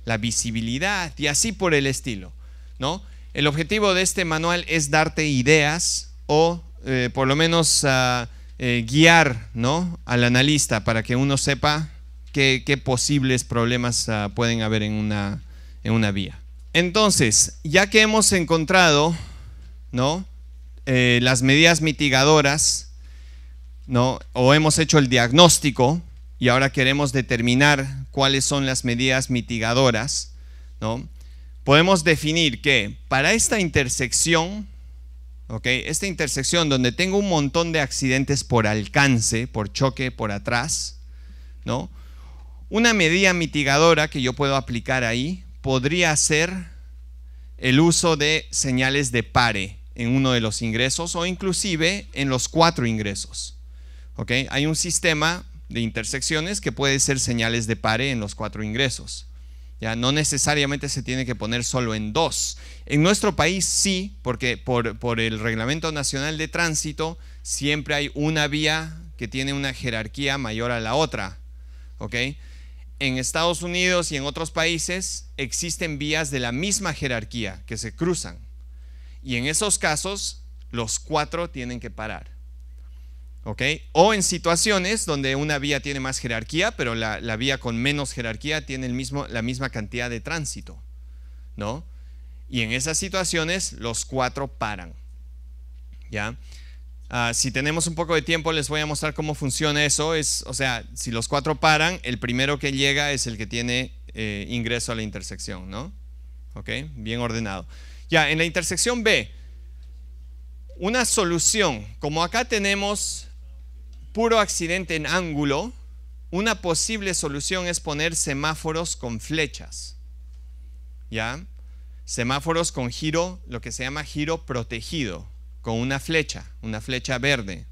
la visibilidad y así por el estilo. ¿no? El objetivo de este manual es darte ideas o eh, por lo menos eh, guiar ¿no? al analista para que uno sepa qué, posibles problemas ah, pueden haber en una, en una vía. Entonces, ya que hemos encontrado ¿no? Eh, las medidas mitigadoras, ¿no? o hemos hecho el diagnóstico y ahora queremos determinar cuáles son las medidas mitigadoras, ¿no? podemos definir que para esta intersección, esta intersección donde tengo un montón de accidentes por alcance, por choque, por atrás, ¿no? Una medida mitigadora que yo puedo aplicar ahí podría ser el uso de señales de pare en uno de los ingresos o inclusive en los cuatro ingresos. Hay un sistema de intersecciones que puede ser señales de pare en los cuatro ingresos. Ya no necesariamente se tiene que poner solo en dos. En nuestro país sí, porque por, por el Reglamento Nacional de Tránsito siempre hay una vía que tiene una jerarquía mayor a la otra. ¿ok? En Estados Unidos y en otros países existen vías de la misma jerarquía que se cruzan. Y en esos casos, los cuatro tienen que parar. O en situaciones donde una vía tiene más jerarquía, pero la, vía con menos jerarquía tiene el mismo, la misma cantidad de tránsito, ¿no? Y en esas situaciones los cuatro paran, ¿ya? Ah, si tenemos un poco de tiempo les voy a mostrar cómo funciona eso. Es, o sea, si los cuatro paran, el primero que llega es el que tiene eh, ingreso a la intersección, ¿no? Bien ordenado. Ya, en la intersección B, una solución. Como acá tenemos puro accidente en ángulo, una posible solución es poner semáforos con flechas. ¿Ya? Semáforos con giro, lo que se llama giro protegido, con una flecha, una flecha verde.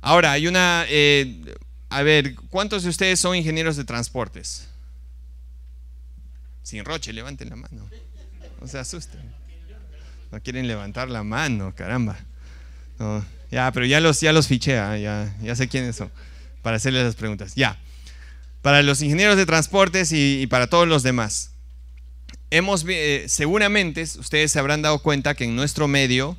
Ahora, hay una... Eh, a ver, ¿cuántos de ustedes son ingenieros de transportes? Sin roche, levanten la mano. No se asusten. No quieren levantar la mano, caramba. No. Ya, pero ya los, ya los fiché, ah, ya, ya sé quiénes son, para hacerles las preguntas. Ya. Para los ingenieros de transportes y, para todos los demás. Hemos, eh, seguramente ustedes se habrán dado cuenta que en nuestro medio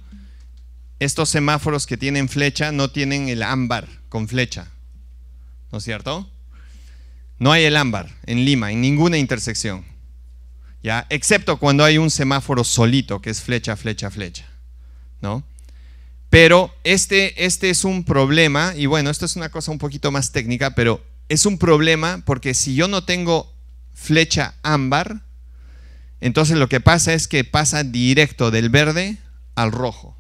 estos semáforos que tienen flecha no tienen el ámbar con flecha. ¿No es cierto? No hay el ámbar en Lima, en ninguna intersección. ¿Ya? Excepto cuando hay un semáforo solito que es flecha, flecha, flecha. ¿No? Pero este, este es un problema, y bueno, esto es una cosa un poquito más técnica, pero es un problema porque si yo no tengo flecha ámbar, entonces lo que pasa es que pasa directo del verde al rojo,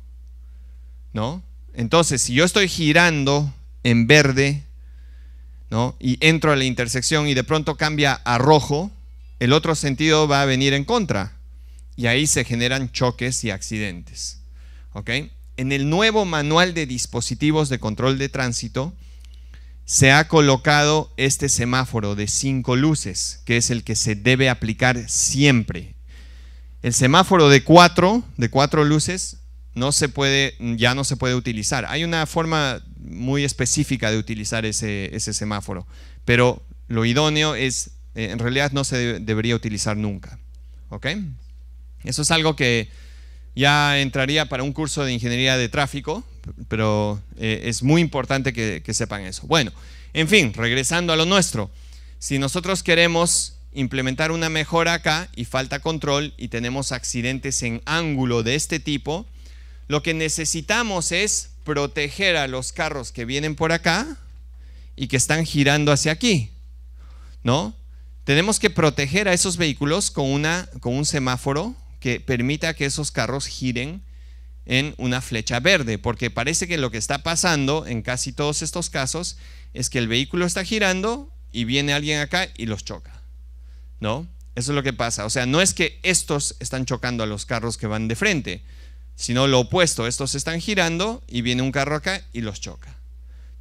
¿no? Entonces, si yo estoy girando en verde, ¿no? Y entro a la intersección y de pronto cambia a rojo, el otro sentido va a venir en contra. Y ahí se generan choques y accidentes. ¿Ok? en el nuevo manual de dispositivos de control de tránsito se ha colocado este semáforo de cinco luces, que es el que se debe aplicar siempre. El semáforo de cuatro, de cuatro luces, no se puede, ya no se puede utilizar. Hay una forma muy específica de utilizar ese, semáforo, pero lo idóneo es, eh, en realidad no se debería utilizar nunca. Eso es algo que ya entraría para un curso de ingeniería de tráfico, pero eh, es muy importante que, sepan eso. Bueno, en fin, regresando a lo nuestro, si nosotros queremos implementar una mejora acá y falta control y tenemos accidentes en ángulo de este tipo, lo que necesitamos es proteger a los carros que vienen por acá y que están girando hacia aquí, ¿no? Tenemos que proteger a esos vehículos con, una, con un semáforo que permita que esos carros giren en una flecha verde, porque parece que lo que está pasando en casi todos estos casos es que el vehículo está girando y viene alguien acá y los choca, ¿no? Eso es lo que pasa. O sea, no es que estos están chocando a los carros que van de frente, sino lo opuesto. Estos están girando y viene un carro acá y los choca,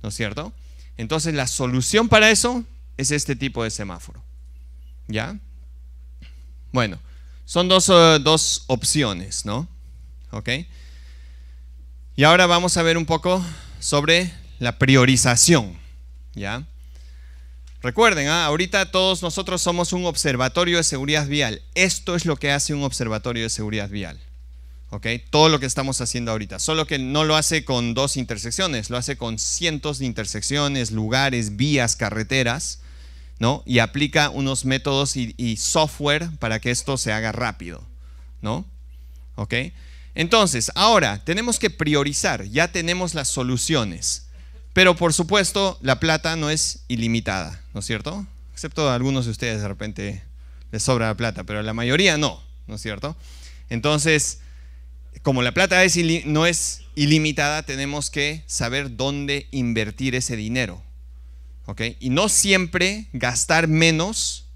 ¿no es cierto? Entonces la solución para eso es este tipo de semáforo, ¿ya? Bueno. Son eh, dos, opciones, ¿no? Y ahora vamos a ver un poco sobre la priorización, ¿ya? Recuerden, ¿ah? ahorita todos nosotros somos un observatorio de seguridad vial. Esto es lo que hace un observatorio de seguridad vial. ¿Ok? Todo lo que estamos haciendo ahorita. Solo que no lo hace con dos intersecciones, lo hace con cientos de intersecciones, lugares, vías, carreteras. ¿no? Y aplica unos métodos y, software para que esto se haga rápido, ¿no? ¿Ok? Entonces, ahora tenemos que priorizar, ya tenemos las soluciones, pero por supuesto la plata no es ilimitada, ¿no es cierto? Excepto algunos de ustedes de repente les sobra la plata, pero la mayoría no, ¿no es cierto? Entonces, como la plata no es ilimitada, tenemos que saber dónde invertir ese dinero, y no siempre gastar menos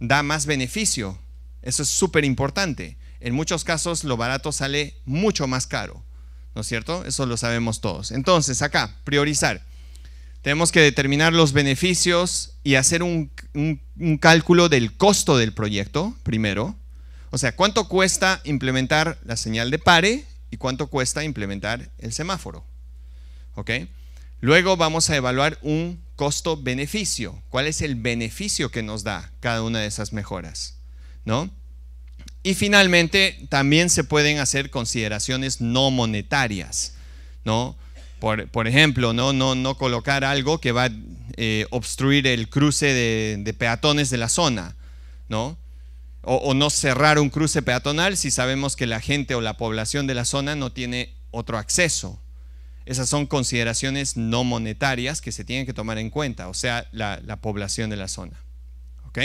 da más beneficio. Eso es súper importante. En muchos casos lo barato sale mucho más caro, ¿no es cierto? Eso lo sabemos todos. Entonces, acá, priorizar. Tenemos que determinar los beneficios y hacer un, cálculo del costo del proyecto primero. O sea, ¿cuánto cuesta implementar la señal de pare y cuánto cuesta implementar el semáforo? Luego vamos a evaluar un costo-beneficio. ¿Cuál es el beneficio que nos da cada una de esas mejoras? ¿No? Y finalmente, también se pueden hacer consideraciones no monetarias, ¿no? Por, ejemplo, ¿no? No, no colocar algo que va a eh, obstruir el cruce de, peatones de la zona, ¿no? o no cerrar un cruce peatonal si sabemos que la gente o la población de la zona no tiene otro acceso, esas son consideraciones no monetarias que se tienen que tomar en cuenta, o sea, la, población de la zona. ¿Ok?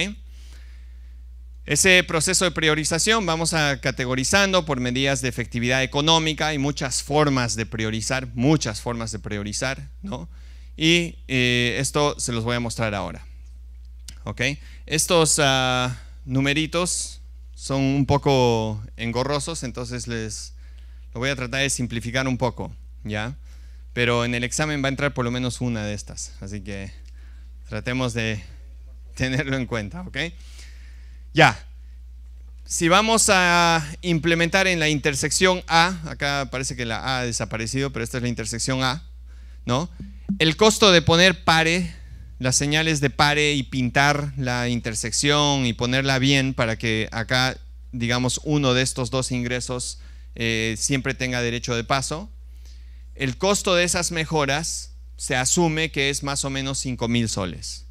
Ese proceso de priorización vamos a categorizando por medidas de efectividad económica, hay muchas formas de priorizar, muchas formas de priorizar, ¿no? Y eh, esto se los voy a mostrar ahora. ¿Ok? Estos ah, numeritos son un poco engorrosos, entonces les lo voy a tratar de simplificar un poco, ¿ya? Pero en el examen va a entrar por lo menos una de estas. Así que tratemos de [LAUGHS] tenerlo en cuenta, ¿ok? Ya. Si vamos a implementar en la intersección A, acá parece que la A ha desaparecido, pero esta es la intersección A, ¿no? El costo de poner pare, las señales de pare y pintar la intersección y ponerla bien para que acá, digamos, uno de estos dos ingresos eh, siempre tenga derecho de paso, el costo de esas mejoras se asume que es más o menos 5 mil soles,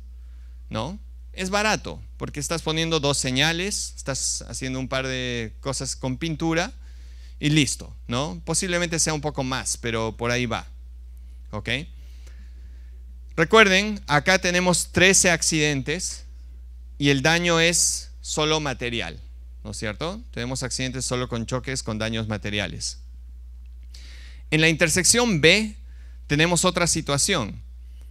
¿no? Es barato, porque estás poniendo dos señales, estás haciendo un par de cosas con pintura y listo, ¿no? Posiblemente sea un poco más, pero por ahí va, ¿ok? Recuerden, acá tenemos 13 accidentes y el daño es solo material, ¿no es cierto? Tenemos accidentes solo con choques, con daños materiales. En la intersección B tenemos otra situación,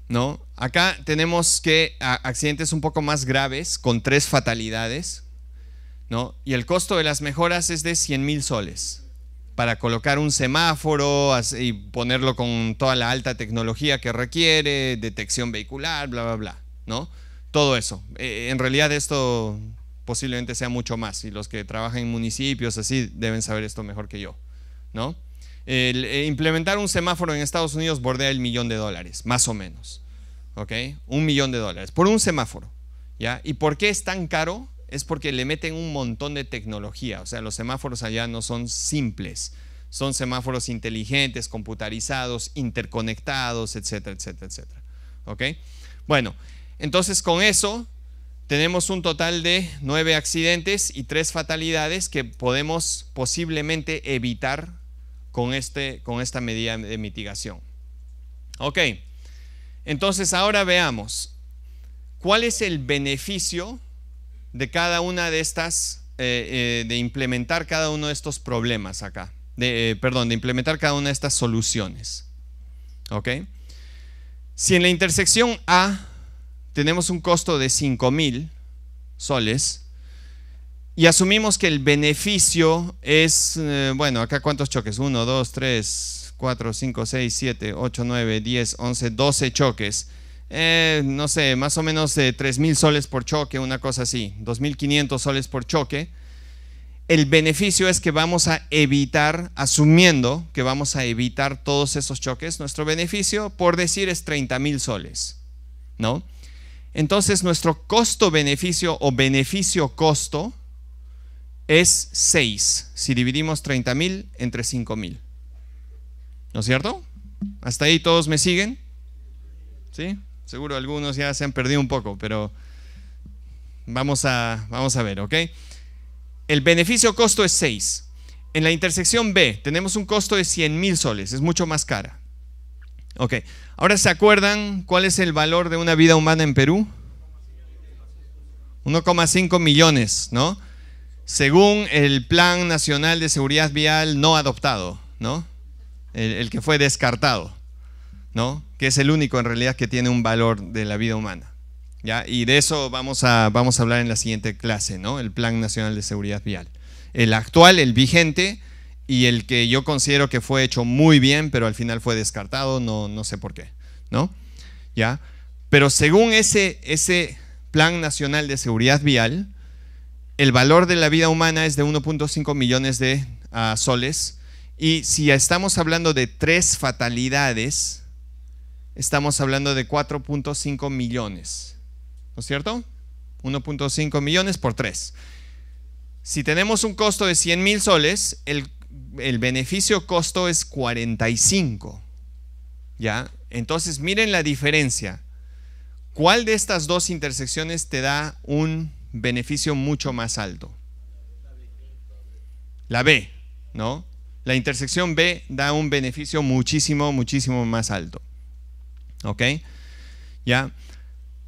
¿no? Acá tenemos que accidentes un poco más graves con tres fatalidades, ¿no? Y el costo de las mejoras es de 100 mil soles para colocar un semáforo y ponerlo con toda la alta tecnología que requiere, detección vehicular, bla, bla, bla, ¿no? Todo eso. Eh, en realidad esto posiblemente sea mucho más y los que trabajan en municipios así deben saber esto mejor que yo, ¿no? Eh, implementar un semáforo en Estados Unidos bordea el millón de dólares, más o menos. ¿Ok? Un millón de dólares por un semáforo. ¿Ya? ¿Y por qué es tan caro? Es porque le meten un montón de tecnología. O sea, los semáforos allá no son simples. Son semáforos inteligentes, computarizados, interconectados, etcétera, etcétera, etcétera. ¿Ok? Bueno, entonces con eso tenemos un total de nueve accidentes y tres fatalidades que podemos posiblemente evitar con, este, con esta medida de mitigación. Ok, entonces ahora veamos cuál es el beneficio de cada una de estas, eh, eh, de implementar cada uno de estos problemas acá, de, eh, perdón, de implementar cada una de estas soluciones. Ok, si en la intersección A tenemos un costo de mil soles, y asumimos que el beneficio es, eh, bueno, acá cuántos choques, 1, 2, 3, 4, 5, 6, 7, 8, 9, 10, 11, 12 choques. Eh, no sé, más o menos eh, 3.000 soles por choque, una cosa así, 2.500 soles por choque. El beneficio es que vamos a evitar, asumiendo que vamos a evitar todos esos choques, nuestro beneficio, por decir, es 30.000 soles, ¿no? Entonces, nuestro costo-beneficio o beneficio-costo es 6, si dividimos 30.000 entre 5.000. ¿No es cierto? ¿Hasta ahí todos me siguen? ¿Sí? Seguro algunos ya se han perdido un poco, pero vamos a, vamos a ver, ¿ok? El beneficio costo es 6. En la intersección B tenemos un costo de 100.000 mil soles, es mucho más cara. Ok, ahora se acuerdan cuál es el valor de una vida humana en Perú? 1,5 millones, ¿no? según el Plan Nacional de Seguridad Vial no adoptado, ¿no? El, que fue descartado, ¿no? Que es el único en realidad que tiene un valor de la vida humana. ¿ya? Y de eso vamos a, vamos a hablar en la siguiente clase, ¿no? El Plan Nacional de Seguridad Vial. El actual, el vigente, y el que yo considero que fue hecho muy bien, pero al final fue descartado, no, no sé por qué, ¿no? ¿Ya? Pero según ese, ese Plan Nacional de Seguridad Vial, el valor de la vida humana es de 1.5 millones de ah, soles. Y si estamos hablando de tres fatalidades, estamos hablando de 4.5 millones. ¿No es cierto? 1.5 millones por 3. Si tenemos un costo de 100 mil soles, el, el, beneficio costo es 45. ¿Ya? Entonces miren la diferencia. ¿Cuál de estas dos intersecciones te da un beneficio mucho más alto. La B, ¿no? La intersección B da un beneficio muchísimo, muchísimo más alto. ¿Ok? ¿Ya?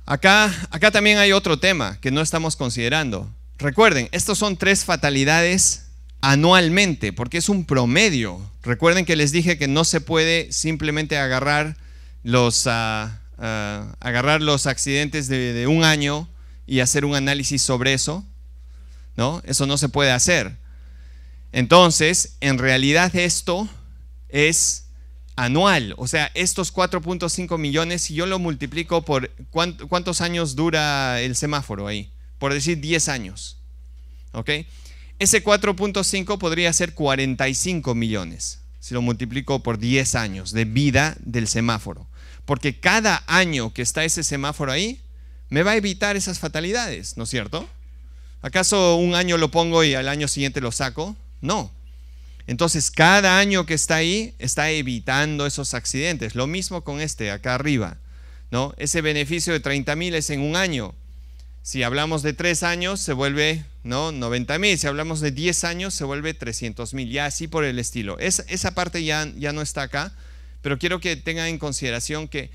Acá, acá también hay otro tema que no estamos considerando. Recuerden, estos son tres fatalidades anualmente, porque es un promedio. Recuerden que les dije que no se puede simplemente agarrar los, ah, ah, agarrar los accidentes de un año y hacer un análisis sobre eso, ¿no? Eso no se puede hacer. Entonces, en realidad esto es anual. O sea, estos 4.5 millones, si yo lo multiplico por cuántos años dura el semáforo ahí, por decir 10 años. ¿Ok? Ese 4.5 podría ser 45 millones, si lo multiplico por 10 años de vida del semáforo. Porque cada año que está ese semáforo ahí, me va a evitar esas fatalidades, ¿no es cierto? ¿Acaso un año lo pongo y al año siguiente lo saco? No. Entonces, cada año que está ahí está evitando esos accidentes. Lo mismo con este, acá arriba. ¿no? Ese beneficio de 30 mil es en un año. Si hablamos de tres años, se vuelve ¿no? 90 mil. Si hablamos de 10 años, se vuelve 300 mil. Ya así por el estilo. esa parte ya, ya no está acá, pero quiero que tengan en consideración que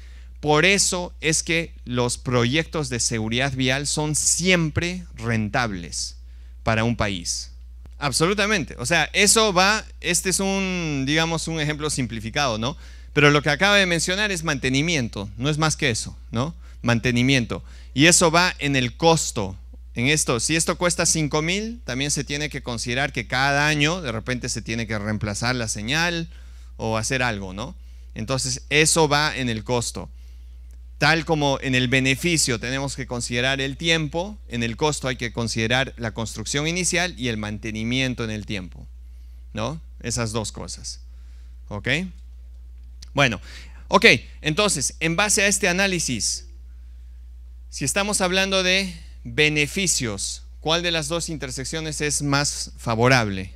por eso es que los proyectos de seguridad vial son siempre rentables para un país. Absolutamente. O sea, eso va, este es un, digamos, un ejemplo simplificado, ¿no? Pero lo que acaba de mencionar es mantenimiento, no es más que eso, ¿no? Mantenimiento. Y eso va en el costo. En esto, si esto cuesta 5 mil, también se tiene que considerar que cada año de repente se tiene que reemplazar la señal o hacer algo, ¿no? Entonces, eso va en el costo. Tal como en el beneficio tenemos que considerar el tiempo, en el costo hay que considerar la construcción inicial y el mantenimiento en el tiempo. ¿No? Esas dos cosas. ¿Ok? Bueno, ok, entonces, en base a este análisis, si estamos hablando de beneficios, ¿cuál de las dos intersecciones es más favorable?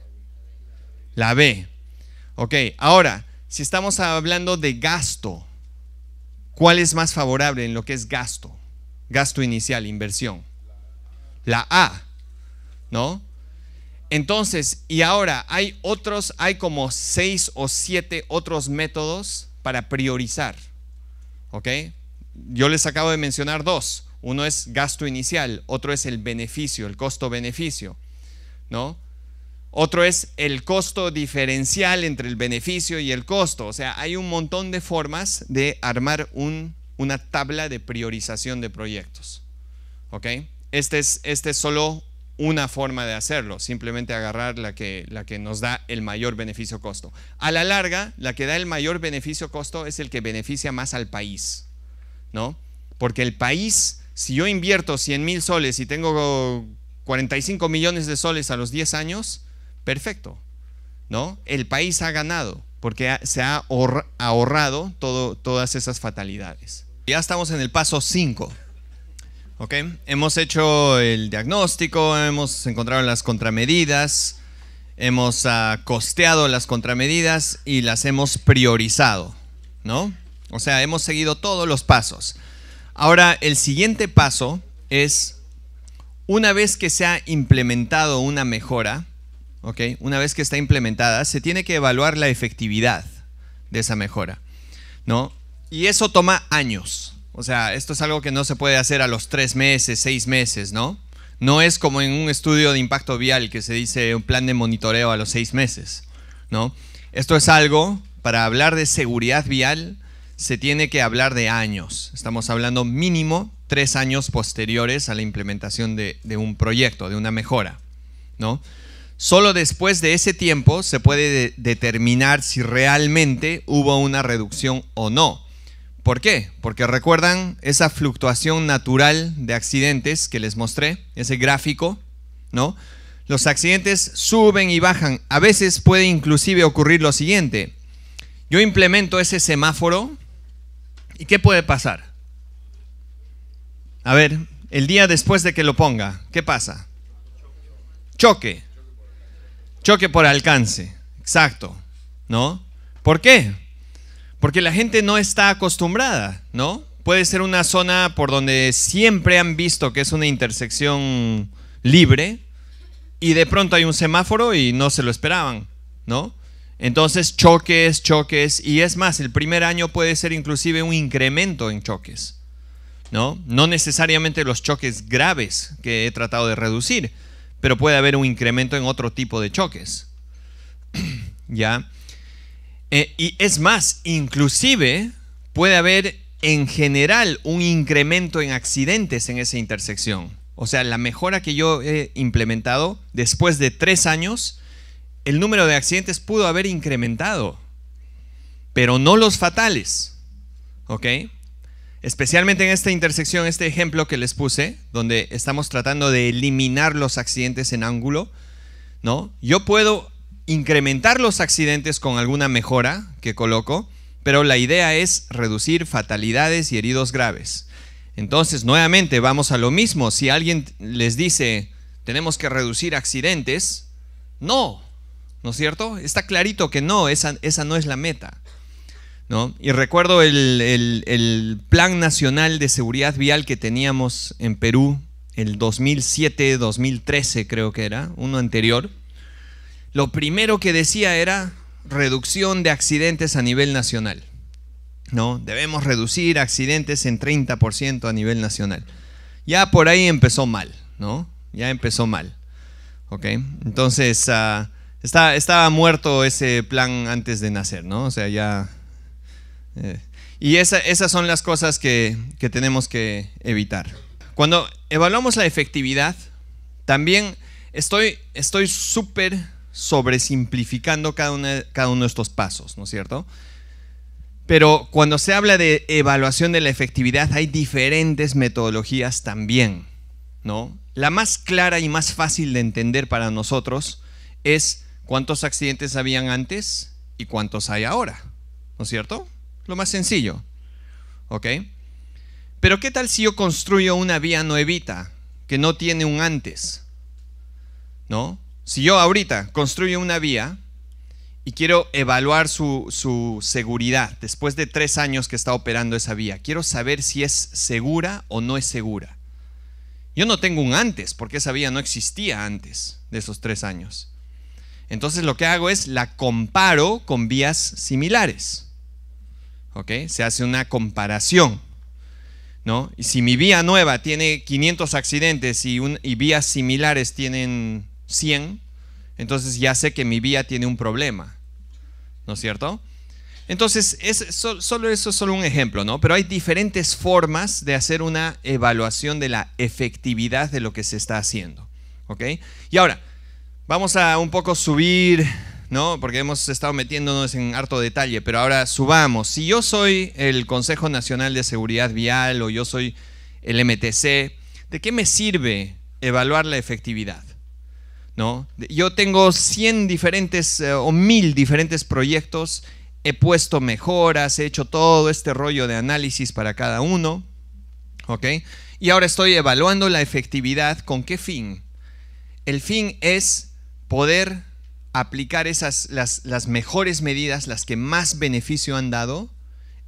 La B. Ok, ahora, si estamos hablando de gasto, ¿Cuál es más favorable en lo que es gasto? Gasto inicial, inversión. La A, ¿no? Entonces, y ahora hay otros, hay como seis o siete otros métodos para priorizar, ¿ok? Yo les acabo de mencionar dos. Uno es gasto inicial, otro es el beneficio, el costo-beneficio, ¿no? Otro es el costo diferencial entre el beneficio y el costo. O sea, hay un montón de formas de armar una tabla de priorización de proyectos. ¿Ok? Este, este es, solo una forma de hacerlo, simplemente agarrar la que, la que nos da el mayor beneficio-costo. A la larga, la que da el mayor beneficio-costo es el que beneficia más al país, ¿no? Porque el país, si yo invierto 100 mil soles y tengo 45 millones de soles a los 10 años, perfecto, ¿no? El país ha ganado porque se ha ahorrado todo, todas esas fatalidades. Ya estamos en el paso 5. ¿ok? Hemos hecho el diagnóstico, hemos encontrado las contramedidas, hemos ah, costeado las contramedidas y las hemos priorizado, ¿no? O sea, hemos seguido todos los pasos. Ahora, el siguiente paso es, una vez que se ha implementado una mejora, una vez que está implementada, se tiene que evaluar la efectividad de esa mejora. ¿no? Y eso toma años. O sea, esto es algo que no se puede hacer a los tres meses, seis meses, ¿no? No es como en un estudio de impacto vial que se dice un plan de monitoreo a los seis meses, ¿no? Esto es algo, para hablar de seguridad vial, se tiene que hablar de años. Estamos hablando mínimo tres años posteriores a la implementación de, de un proyecto, de una mejora, ¿no? Solo después de ese tiempo se puede determinar si realmente hubo una reducción o no. ¿Por qué? Porque recuerdan esa fluctuación natural de accidentes que les mostré, ese gráfico, ¿no? Los accidentes suben y bajan. A veces puede inclusive ocurrir lo siguiente. Yo implemento ese semáforo y ¿qué puede pasar? A ver, el día después de que lo ponga, ¿qué pasa? Choque. Choque por alcance, exacto, ¿no? ¿Por qué? Porque la gente no está acostumbrada, ¿no? Puede ser una zona por donde siempre han visto que es una intersección libre y de pronto hay un semáforo y no se lo esperaban, ¿no? Entonces choques, choques y es más, el primer año puede ser inclusive un incremento en choques, ¿no? No necesariamente los choques graves que he tratado de reducir, pero puede haber un incremento en otro tipo de choques. [CLEARS THROAT] ¿Ya? Eh, y es más, inclusive puede haber en general un incremento en accidentes en esa intersección. O sea, la mejora que yo he implementado después de tres años, el número de accidentes pudo haber incrementado, pero no los fatales. ¿Ok? Especialmente en esta intersección, este ejemplo que les puse, donde estamos tratando de eliminar los accidentes en ángulo, ¿no? Yo puedo incrementar los accidentes con alguna mejora que coloco, pero la idea es reducir fatalidades y heridos graves. Entonces, nuevamente, vamos a lo mismo. Si alguien les dice, tenemos que reducir accidentes, no, ¿no es cierto? Está clarito que no, esa, esa no es la meta. Y recuerdo el, Plan Nacional de Seguridad Vial que teníamos en Perú, el 2007-2013 creo que era, uno anterior. Lo primero que decía era reducción de accidentes a nivel nacional. ¿no? Debemos reducir accidentes en 30% a nivel nacional. Ya por ahí empezó mal, ¿no? Ya empezó mal. ¿Ok? Entonces, ah, está, estaba muerto ese plan antes de nacer, ¿no? O sea, ya eh, y esas son las cosas que, tenemos que evitar. Cuando evaluamos la efectividad, también estoy súper sobresimplificando cada, cada uno de estos pasos, ¿no es cierto? Pero cuando se habla de evaluación de la efectividad, hay diferentes metodologías también, ¿no? La más clara y más fácil de entender para nosotros es cuántos accidentes habían antes y cuántos hay ahora, ¿no es cierto? Lo más sencillo. ¿Ok? Pero ¿qué tal si yo construyo una vía nuevita que no tiene un antes? ¿No? Si yo ahorita construyo una vía y quiero evaluar su, su, seguridad después de tres años que está operando esa vía, quiero saber si es segura o no es segura. Yo no tengo un antes, porque esa vía no existía antes de esos tres años. Entonces lo que hago es la comparo con vías similares. Se hace una comparación, ¿no? Y si mi vía nueva tiene 500 accidentes y, vías similares tienen 100, entonces ya sé que mi vía tiene un problema, ¿no es cierto? Entonces, solo eso es solo un ejemplo, ¿no? Pero hay diferentes formas de hacer una evaluación de la efectividad de lo que se está haciendo, Y ahora, vamos a un poco subir ¿no? Porque hemos estado metiéndonos en harto detalle, pero ahora subamos. Si yo soy el Consejo Nacional de Seguridad Vial o yo soy el MTC, ¿de qué me sirve evaluar la efectividad? ¿No? Yo tengo 100 diferentes eh, o 1000 diferentes proyectos, he puesto mejoras, he hecho todo este rollo de análisis para cada uno, ¿ok? Y ahora estoy evaluando la efectividad con qué fin. El fin es poder aplicar esas, las, mejores medidas, las que más beneficio han dado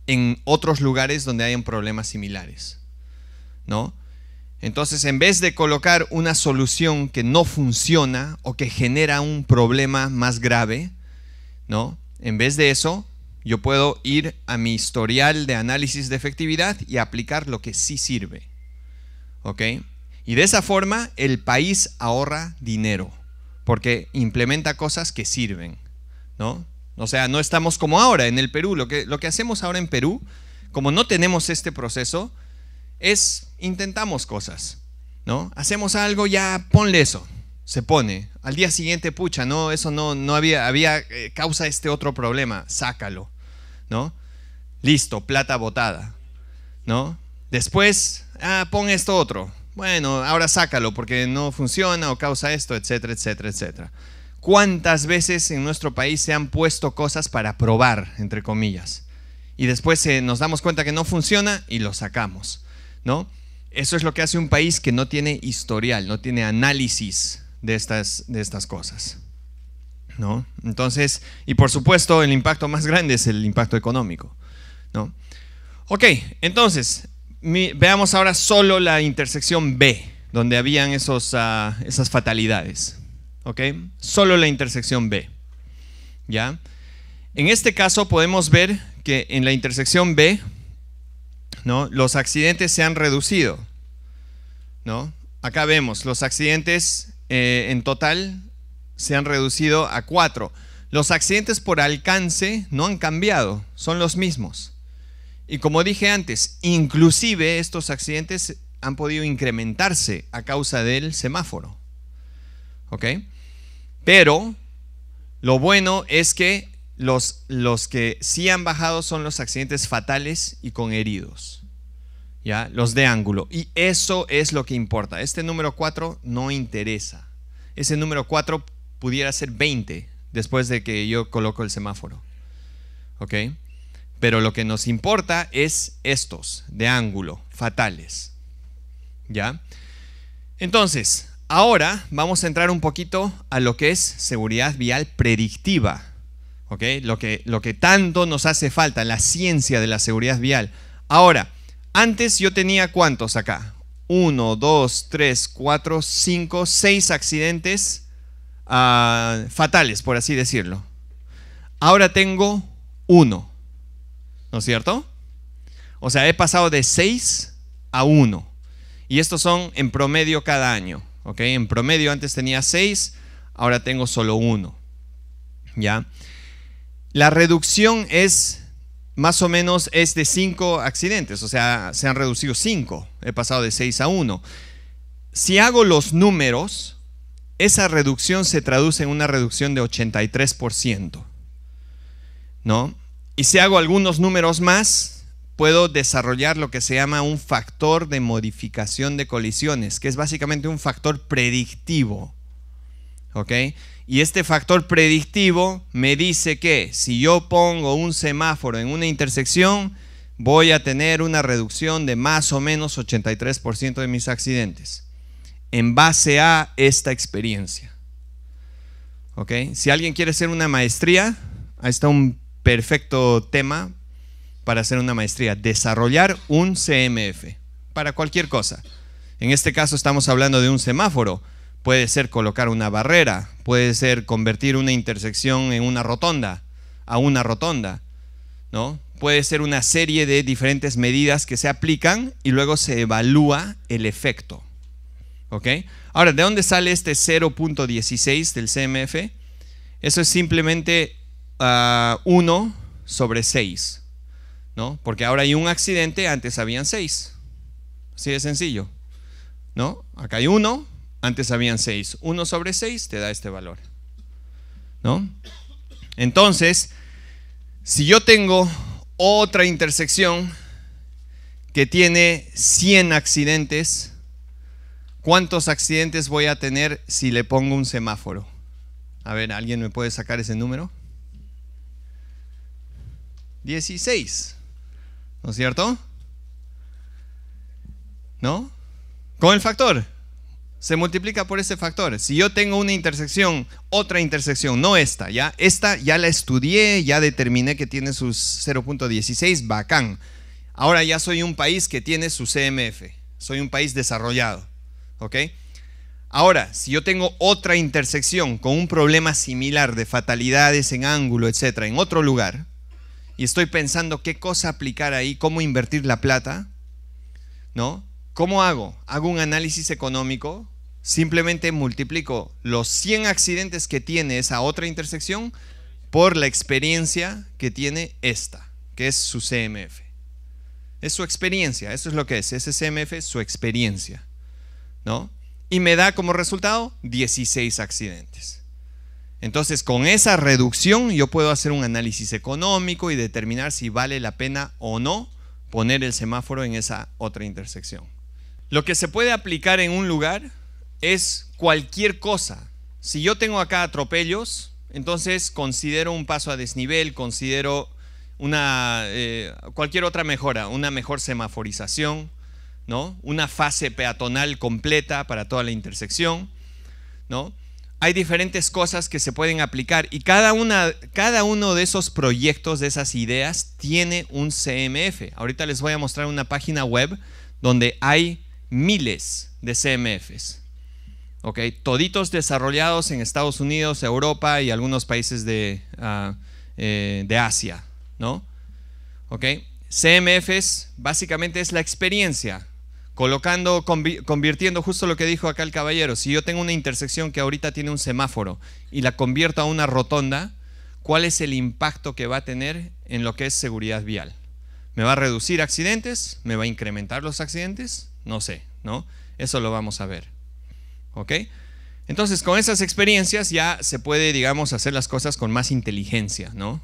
en otros lugares donde hayan problemas similares. ¿No? Entonces, en vez de colocar una solución que no funciona o que genera un problema más grave, ¿no? En vez de eso, yo puedo ir a mi historial de análisis de efectividad y aplicar lo que sí sirve. ¿Ok? Y de esa forma, el país ahorra dinero porque implementa cosas que sirven, ¿no? O sea, no estamos como ahora en el Perú. Lo que, lo que hacemos ahora en Perú, como no tenemos este proceso, es intentamos cosas, ¿no? Hacemos algo, ya ponle eso, se pone. Al día siguiente, pucha, no, eso no, no había, había eh, causa este otro problema, sácalo, ¿no? Listo, plata botada, ¿no? Después, ah, pon esto otro, bueno, ahora sácalo porque no funciona o causa esto, etcétera, etcétera, etcétera. ¿Cuántas veces en nuestro país se han puesto cosas para probar, entre comillas? Y después eh, nos damos cuenta que no funciona y lo sacamos, ¿no? Eso es lo que hace un país que no tiene historial, no tiene análisis de estas, de estas cosas. ¿No? Entonces, y por supuesto, el impacto más grande es el impacto económico, ¿no? Ok, entonces, veamos ahora solo la intersección B, donde habían esos, ah, esas fatalidades. ¿Ok? Solo la intersección B. ¿Ya? En este caso podemos ver que en la intersección B, ¿no? Los accidentes se han reducido, ¿no? Acá vemos, los accidentes eh, en total se han reducido a cuatro. Los accidentes por alcance no han cambiado, son los mismos. Y como dije antes, inclusive estos accidentes han podido incrementarse a causa del semáforo. ¿Ok? Pero lo bueno es que los, los que sí han bajado son los accidentes fatales y con heridos. ¿Ya? Los de ángulo. Y eso es lo que importa. Este número 4 no interesa. Ese número 4 pudiera ser 20 después de que yo coloco el semáforo. ¿Ok? Pero lo que nos importa es estos de ángulo, fatales. ¿Ya? Entonces, ahora vamos a entrar un poquito a lo que es seguridad vial predictiva. ¿Ok? Lo que, lo que tanto nos hace falta, la ciencia de la seguridad vial. Ahora, antes yo tenía cuántos acá? Uno, dos, tres, cuatro, cinco, seis accidentes ah, fatales, por así decirlo. Ahora tengo uno. ¿no es cierto? O sea, he pasado de 6 a 1. Y estos son en promedio cada año, En promedio antes tenía 6, ahora tengo solo 1, ¿ya? La reducción es más o menos es de 5 accidentes, o sea, se han reducido 5, he pasado de 6 a 1. Si hago los números, esa reducción se traduce en una reducción de 83%, ¿no? si hago algunos números más, puedo desarrollar lo que se llama un factor de modificación de colisiones, que es básicamente un factor predictivo. ¿Ok? Y este factor predictivo me dice que si yo pongo un semáforo en una intersección, voy a tener una reducción de más o menos 83% de mis accidentes en base a esta experiencia. ¿Ok? Si alguien quiere hacer una maestría, ahí está un perfecto tema para hacer una maestría, desarrollar un CMF para cualquier cosa. En este caso estamos hablando de un semáforo, puede ser colocar una barrera, puede ser convertir una intersección en una rotonda, a una rotonda, ¿no? Puede ser una serie de diferentes medidas que se aplican y luego se evalúa el efecto. ¿Ok? Ahora, ¿de dónde sale este 0.16 del CMF? Eso es simplemente 1 ah, sobre 6, ¿no? Porque ahora hay un accidente, antes habían 6. Así de sencillo, ¿no? Acá hay 1, antes habían 6. 1 sobre 6 te da este valor, ¿no? Entonces, si yo tengo otra intersección que tiene 100 accidentes, ¿cuántos accidentes voy a tener si le pongo un semáforo? A ver, ¿alguien me puede sacar ese número? 16. ¿No es cierto? ¿No? Con el factor. Se multiplica por ese factor. Si yo tengo una intersección, otra intersección, no esta, ¿ya? Esta ya la estudié, ya determiné que tiene sus 0.16, bacán. Ahora ya soy un país que tiene su CMF. Soy un país desarrollado. ¿Ok? Ahora, si yo tengo otra intersección con un problema similar de fatalidades en ángulo, etcétera, en otro lugar, y estoy pensando qué cosa aplicar ahí, cómo invertir la plata, ¿no? ¿Cómo hago? Hago un análisis económico, simplemente multiplico los 100 accidentes que tiene esa otra intersección por la experiencia que tiene esta, que es su CMF. Es su experiencia, eso es lo que es, ese CMF es su experiencia, ¿no? Y me da como resultado 16 accidentes. Entonces, con esa reducción yo puedo hacer un análisis económico y determinar si vale la pena o no poner el semáforo en esa otra intersección. Lo que se puede aplicar en un lugar es cualquier cosa. Si yo tengo acá atropellos, entonces considero un paso a desnivel, considero una, eh, cualquier otra mejora, una mejor semaforización, ¿no? una fase peatonal completa para toda la intersección. ¿no? hay diferentes cosas que se pueden aplicar y cada, una, cada uno de esos proyectos, de esas ideas, tiene un CMF. Ahorita les voy a mostrar una página web donde hay miles de CMFs. ¿ok? Toditos desarrollados en Estados Unidos, Europa y algunos países de, ah, eh, de Asia, ¿no? ¿Ok? CMFs básicamente es la experiencia colocando, convirtiendo justo lo que dijo acá el caballero, si yo tengo una intersección que ahorita tiene un semáforo y la convierto a una rotonda, ¿cuál es el impacto que va a tener en lo que es seguridad vial? ¿Me va a reducir accidentes? ¿Me va a incrementar los accidentes? No sé, ¿no? Eso lo vamos a ver. ¿Ok? Entonces, con esas experiencias ya se puede, digamos, hacer las cosas con más inteligencia, ¿no?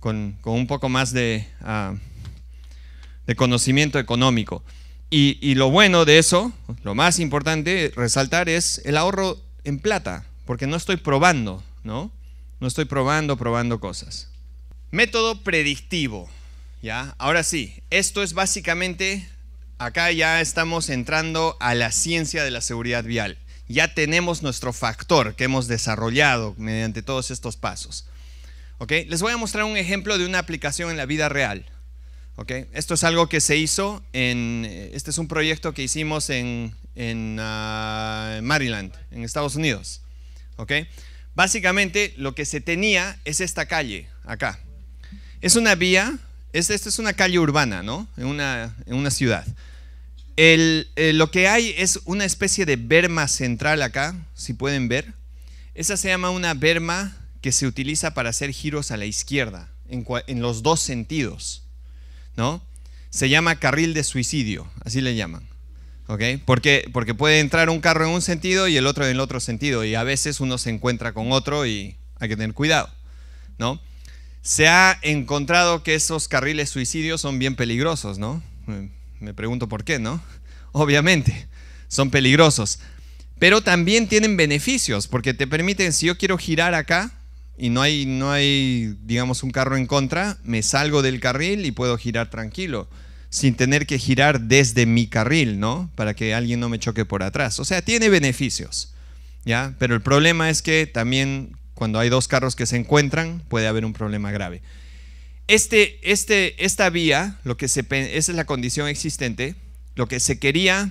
Con, un poco más de ah, conocimiento económico. Y, lo bueno de eso, lo más importante resaltar es el ahorro en plata, porque no estoy probando, ¿no? No estoy probando, probando cosas. Método predictivo, ¿ya? Ahora sí, esto es básicamente, acá ya estamos entrando a la ciencia de la seguridad vial. Ya tenemos nuestro factor que hemos desarrollado mediante todos estos pasos. ¿Ok? Les voy a mostrar un ejemplo de una aplicación en la vida real. Okay. Esto es algo que se hizo en, este es un proyecto que hicimos en, en ah, Maryland, en Estados Unidos. Okay. Básicamente lo que se tenía es esta calle acá. Es una vía, es, esta es una calle urbana, ¿no? En una, en una ciudad. El, eh, lo que hay es una especie de berma central acá, si pueden ver. Esa se llama una berma que se utiliza para hacer giros a la izquierda, en, en los dos sentidos. ¿no? Se llama carril de suicidio, así le llaman. ¿ok? Porque, porque puede entrar un carro en un sentido y el otro en el otro sentido, y a veces uno se encuentra con otro y hay que tener cuidado, ¿no? Se ha encontrado que esos carriles suicidios son bien peligrosos, ¿no? Me pregunto por qué, ¿no? [LAUGHS] Obviamente, son peligrosos. Pero también tienen beneficios, porque te permiten, si yo quiero girar acá, y no hay, no hay, digamos, un carro en contra, me salgo del carril y puedo girar tranquilo, sin tener que girar desde mi carril, ¿no? Para que alguien no me choque por atrás. O sea, tiene beneficios, ¿ya? Pero el problema es que también cuando hay dos carros que se encuentran, puede haber un problema grave. Este, este, esta vía, lo que se, esa es la condición existente, lo que se quería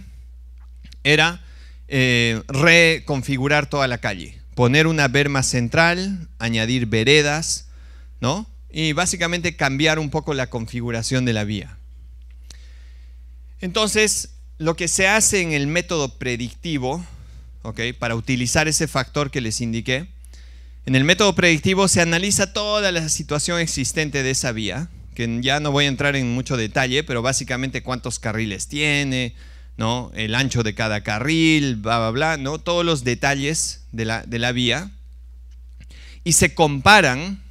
era eh, reconfigurar toda la calle, poner una berma central, añadir veredas, ¿no? Y básicamente cambiar un poco la configuración de la vía. Entonces, lo que se hace en el método predictivo, ¿ok? para utilizar ese factor que les indiqué, en el método predictivo se analiza toda la situación existente de esa vía, que ya no voy a entrar en mucho detalle, pero básicamente cuántos carriles tiene, el ancho de cada carril, bla, bla, bla, ¿no? Todos los detalles de la, vía. Y se comparan,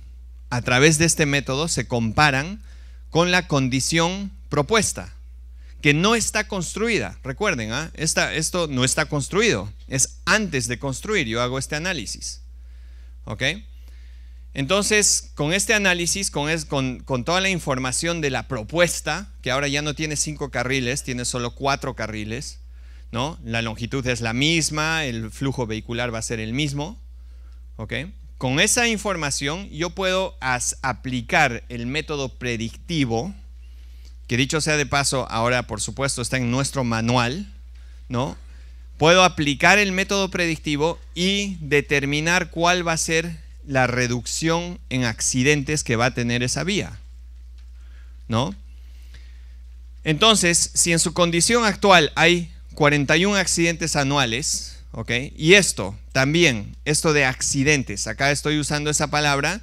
a través de este método, se comparan con la condición propuesta, que no está construida. Recuerden, ¿ah? esto no está construido. Es antes de construir, yo hago este análisis. ¿Ok? Entonces, con este análisis, con, con, toda la información de la propuesta, que ahora ya no tiene cinco carriles, tiene solo cuatro carriles, ¿no? La longitud es la misma, el flujo vehicular va a ser el mismo, ¿ok? Con esa información yo puedo aplicar el método predictivo, que dicho sea de paso, ahora por supuesto está en nuestro manual, ¿no? Puedo aplicar el método predictivo y determinar cuál va a ser la reducción en accidentes que va a tener esa vía. ¿No? Entonces, si en su condición actual hay 41 accidentes anuales, ¿ok? Y esto también, esto de accidentes, acá estoy usando esa palabra,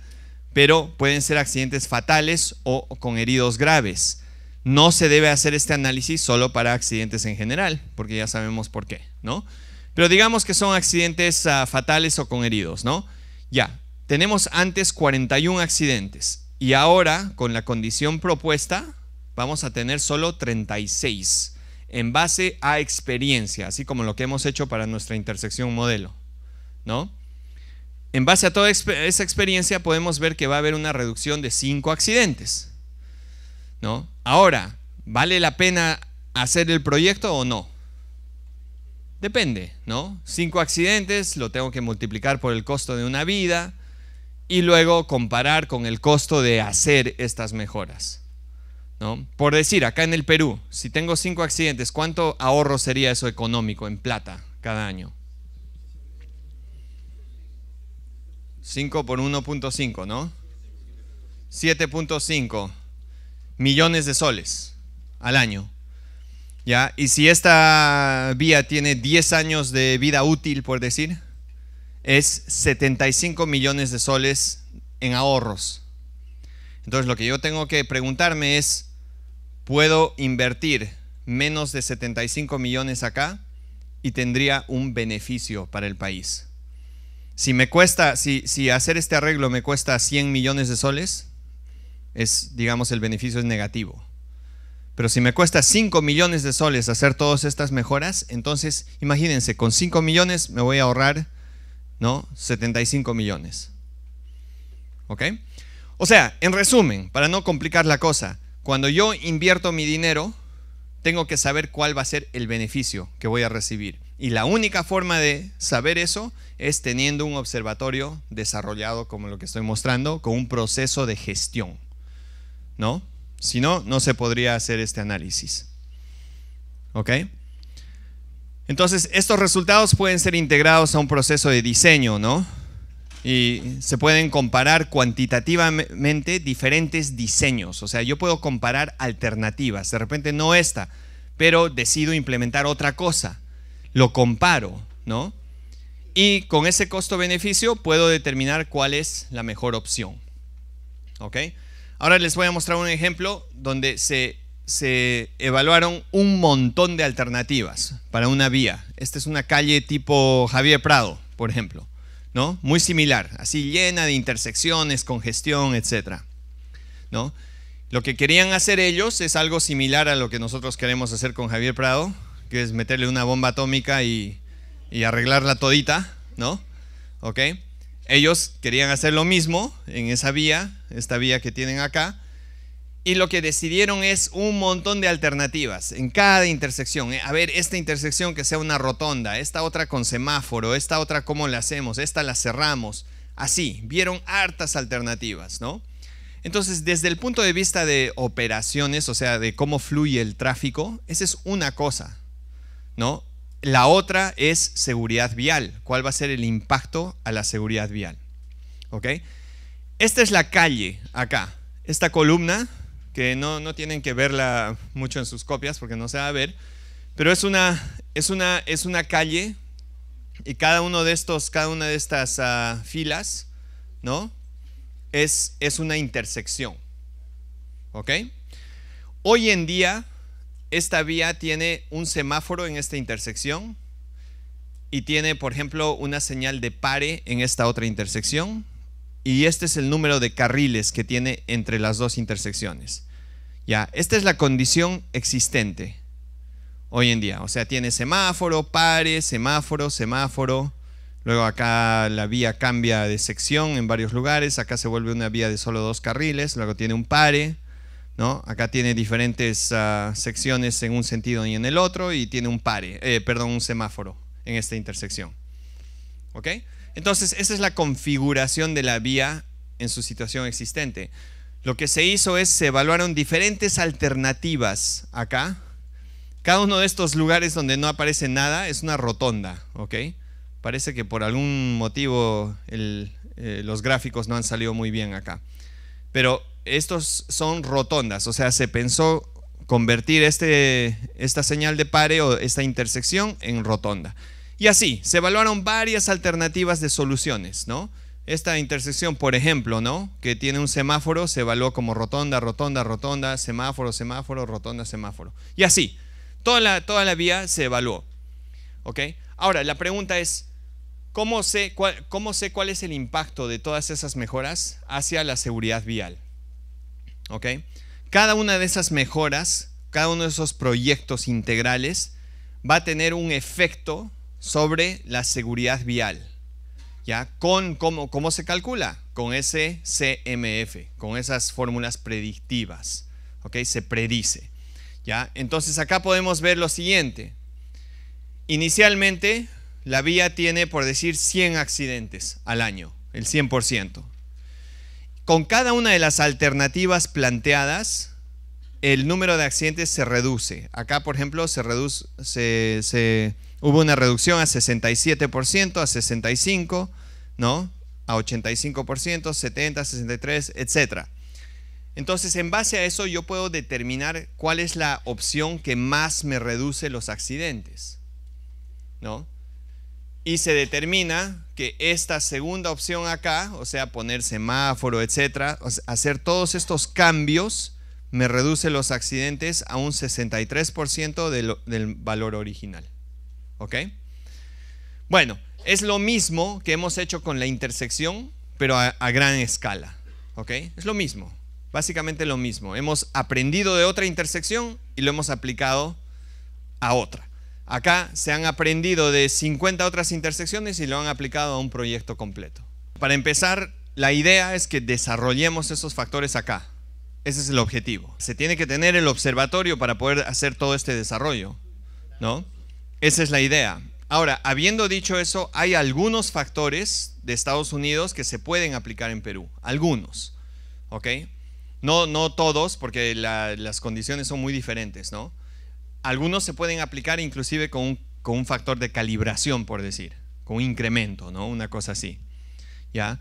pero pueden ser accidentes fatales o con heridos graves. No se debe hacer este análisis solo para accidentes en general, porque ya sabemos por qué, ¿no? Pero digamos que son accidentes ah, fatales o con heridos, ¿no? Ya, tenemos antes 41 accidentes y ahora, con la condición propuesta, vamos a tener solo 36 en base a experiencia, así como lo que hemos hecho para nuestra intersección modelo, ¿no? En base a toda esa experiencia podemos ver que va a haber una reducción de 5 accidentes. ¿no? Ahora, ¿vale la pena hacer el proyecto o no? Depende, ¿no? 5 accidentes lo tengo que multiplicar por el costo de una vida y luego comparar con el costo de hacer estas mejoras. ¿no? Por decir, acá en el Perú, si tengo cinco accidentes, ¿cuánto ahorro sería eso económico en plata cada año? 5 por 1.5, ¿no? 7.5 millones de soles al año. ¿Ya? Y si esta vía tiene 10 años de vida útil, por decir, es 75 millones de soles en ahorros. Entonces lo que yo tengo que preguntarme es, ¿puedo invertir menos de 75 millones acá y tendría un beneficio para el país? Si me cuesta, si, hacer este arreglo me cuesta 100 millones de soles, es, digamos, el beneficio es negativo. Pero si me cuesta 5 millones de soles hacer todas estas mejoras, entonces imagínense, con 5 millones me voy a ahorrar ¿no? 75 millones. ¿Ok? O sea, en resumen, para no complicar la cosa, cuando yo invierto mi dinero, tengo que saber cuál va a ser el beneficio que voy a recibir. Y la única forma de saber eso es teniendo un observatorio desarrollado como lo que estoy mostrando, con un proceso de gestión. ¿No? Si no, no se podría hacer este análisis. ¿Ok? Entonces, estos resultados pueden ser integrados a un proceso de diseño, ¿no? Y se pueden comparar cuantitativamente diferentes diseños. O sea, yo puedo comparar alternativas. De repente no esta, pero decido implementar otra cosa. Lo comparo, ¿no? Y con ese costo-beneficio puedo determinar cuál es la mejor opción. ¿Ok? Ahora les voy a mostrar un ejemplo donde se se evaluaron un montón de alternativas para una vía. Esta es una calle tipo Javier Prado, por ejemplo, ¿no? Muy similar, así llena de intersecciones, congestión, etc. ¿no? Lo que querían hacer ellos es algo similar a lo que nosotros queremos hacer con Javier Prado, que es meterle una bomba atómica y, y arreglarla todita, ¿no? ¿Ok? Ellos querían hacer lo mismo en esa vía, esta vía que tienen acá, y lo que decidieron es un montón de alternativas en cada intersección. ¿eh? A ver, esta intersección que sea una rotonda, esta otra con semáforo, esta otra cómo la hacemos, esta la cerramos. Así, vieron hartas alternativas, ¿no? Entonces, desde el punto de vista de operaciones, o sea, de cómo fluye el tráfico, esa es una cosa, ¿no? La otra es seguridad vial. ¿Cuál va a ser el impacto a la seguridad vial? ¿Ok? Esta es la calle acá. Esta columna que no, tienen que verla mucho en sus copias porque no se va a ver, pero es una, es una, es una calle y cada uno de estos, cada una de estas ah, filas, ¿no? Es, es una intersección, Hoy en día esta vía tiene un semáforo en esta intersección y tiene, por ejemplo, una señal de pare en esta otra intersección y este es el número de carriles que tiene entre las dos intersecciones. Ya, esta es la condición existente hoy en día. O sea, tiene semáforo, pare, semáforo, semáforo. Luego acá la vía cambia de sección en varios lugares. Acá se vuelve una vía de solo dos carriles. Luego tiene un pare. ¿no? Acá tiene diferentes ah, secciones en un sentido y en el otro. Y tiene un pare, eh, perdón, un semáforo en esta intersección. ¿Ok? Entonces, esa es la configuración de la vía en su situación existente. Lo que se hizo es, se evaluaron diferentes alternativas acá. Cada uno de estos lugares donde no aparece nada es una rotonda, ¿ok? Parece que por algún motivo eh, los gráficos no han salido muy bien acá. Pero estos son rotondas, o sea, se pensó convertir este, esta señal de pare o esta intersección en rotonda. Y así, se evaluaron varias alternativas de soluciones, ¿no? Esta intersección, por ejemplo, ¿no? Que tiene un semáforo, se evaluó como rotonda, rotonda, rotonda, semáforo, semáforo, rotonda, semáforo. Y así, toda la, toda la vía se evaluó. ¿Ok? Ahora, la pregunta es, ¿cómo sé, cuál, ¿cómo sé cuál es el impacto de todas esas mejoras hacia la seguridad vial? ¿Ok? Cada una de esas mejoras, cada uno de esos proyectos integrales va a tener un efecto sobre la seguridad vial. ¿Ya? Con, ¿cómo, ¿Cómo se calcula? Con ese CMF, con esas fórmulas predictivas. ¿Ok? Se predice. ¿Ya? Entonces acá podemos ver lo siguiente. Inicialmente, la vía tiene, por decir, 100 accidentes al año, el 100%. Con cada una de las alternativas planteadas, el número de accidentes se reduce. Acá, por ejemplo, se reduce, se, se Hubo una reducción a 67%, a 65%, ¿no? A 85%, 70%, 63%, etc. Entonces, en base a eso, yo puedo determinar cuál es la opción que más me reduce los accidentes, ¿no? Y se determina que esta segunda opción acá, o sea, poner semáforo, etcétera, hacer todos estos cambios, me reduce los accidentes a un 63% del valor original. ¿Ok? Bueno, es lo mismo que hemos hecho con la intersección, pero a, gran escala. ¿Ok? Es lo mismo, básicamente lo mismo. Hemos aprendido de otra intersección y lo hemos aplicado a otra. Acá se han aprendido de 50 otras intersecciones y lo han aplicado a un proyecto completo. Para empezar, la idea es que desarrollemos esos factores acá. Ese es el objetivo. Se tiene que tener el observatorio para poder hacer todo este desarrollo, ¿no? Esa es la idea. Ahora, habiendo dicho eso, hay algunos factores de Estados Unidos que se pueden aplicar en Perú. Algunos. ¿Ok? No, no todos, porque las condiciones son muy diferentes, ¿no? Algunos se pueden aplicar inclusive con un, factor de calibración, por decir, con un incremento, ¿no? Una cosa así. ¿Ya?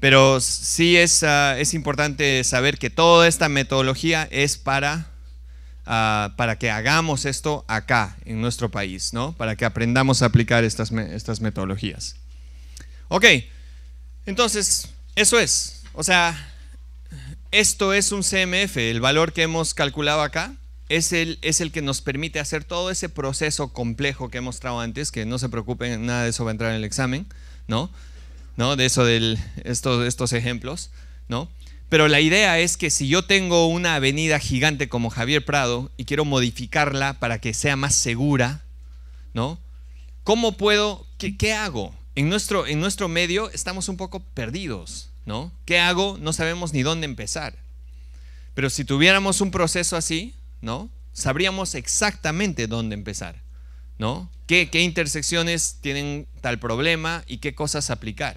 Pero sí es, ah, es importante saber que toda esta metodología es para Ah, para que hagamos esto acá, en nuestro país, ¿no? Para que aprendamos a aplicar estas, estas metodologías. Ok, entonces, eso es. O sea, esto es un CMF, el valor que hemos calculado acá, es el, es el, que nos permite hacer todo ese proceso complejo que he mostrado antes, que no se preocupen, nada de eso va a entrar en el examen, ¿no? ¿No? De eso, de estos, estos ejemplos, ¿no? Pero la idea es que si yo tengo una avenida gigante como Javier Prado y quiero modificarla para que sea más segura, ¿no? ¿Cómo puedo, qué, hago? En nuestro, en nuestro medio estamos un poco perdidos, ¿no? ¿Qué hago? No sabemos ni dónde empezar. Pero si tuviéramos un proceso así, ¿no? Sabríamos exactamente dónde empezar, ¿no? ¿Qué, qué intersecciones tienen tal problema y qué cosas aplicar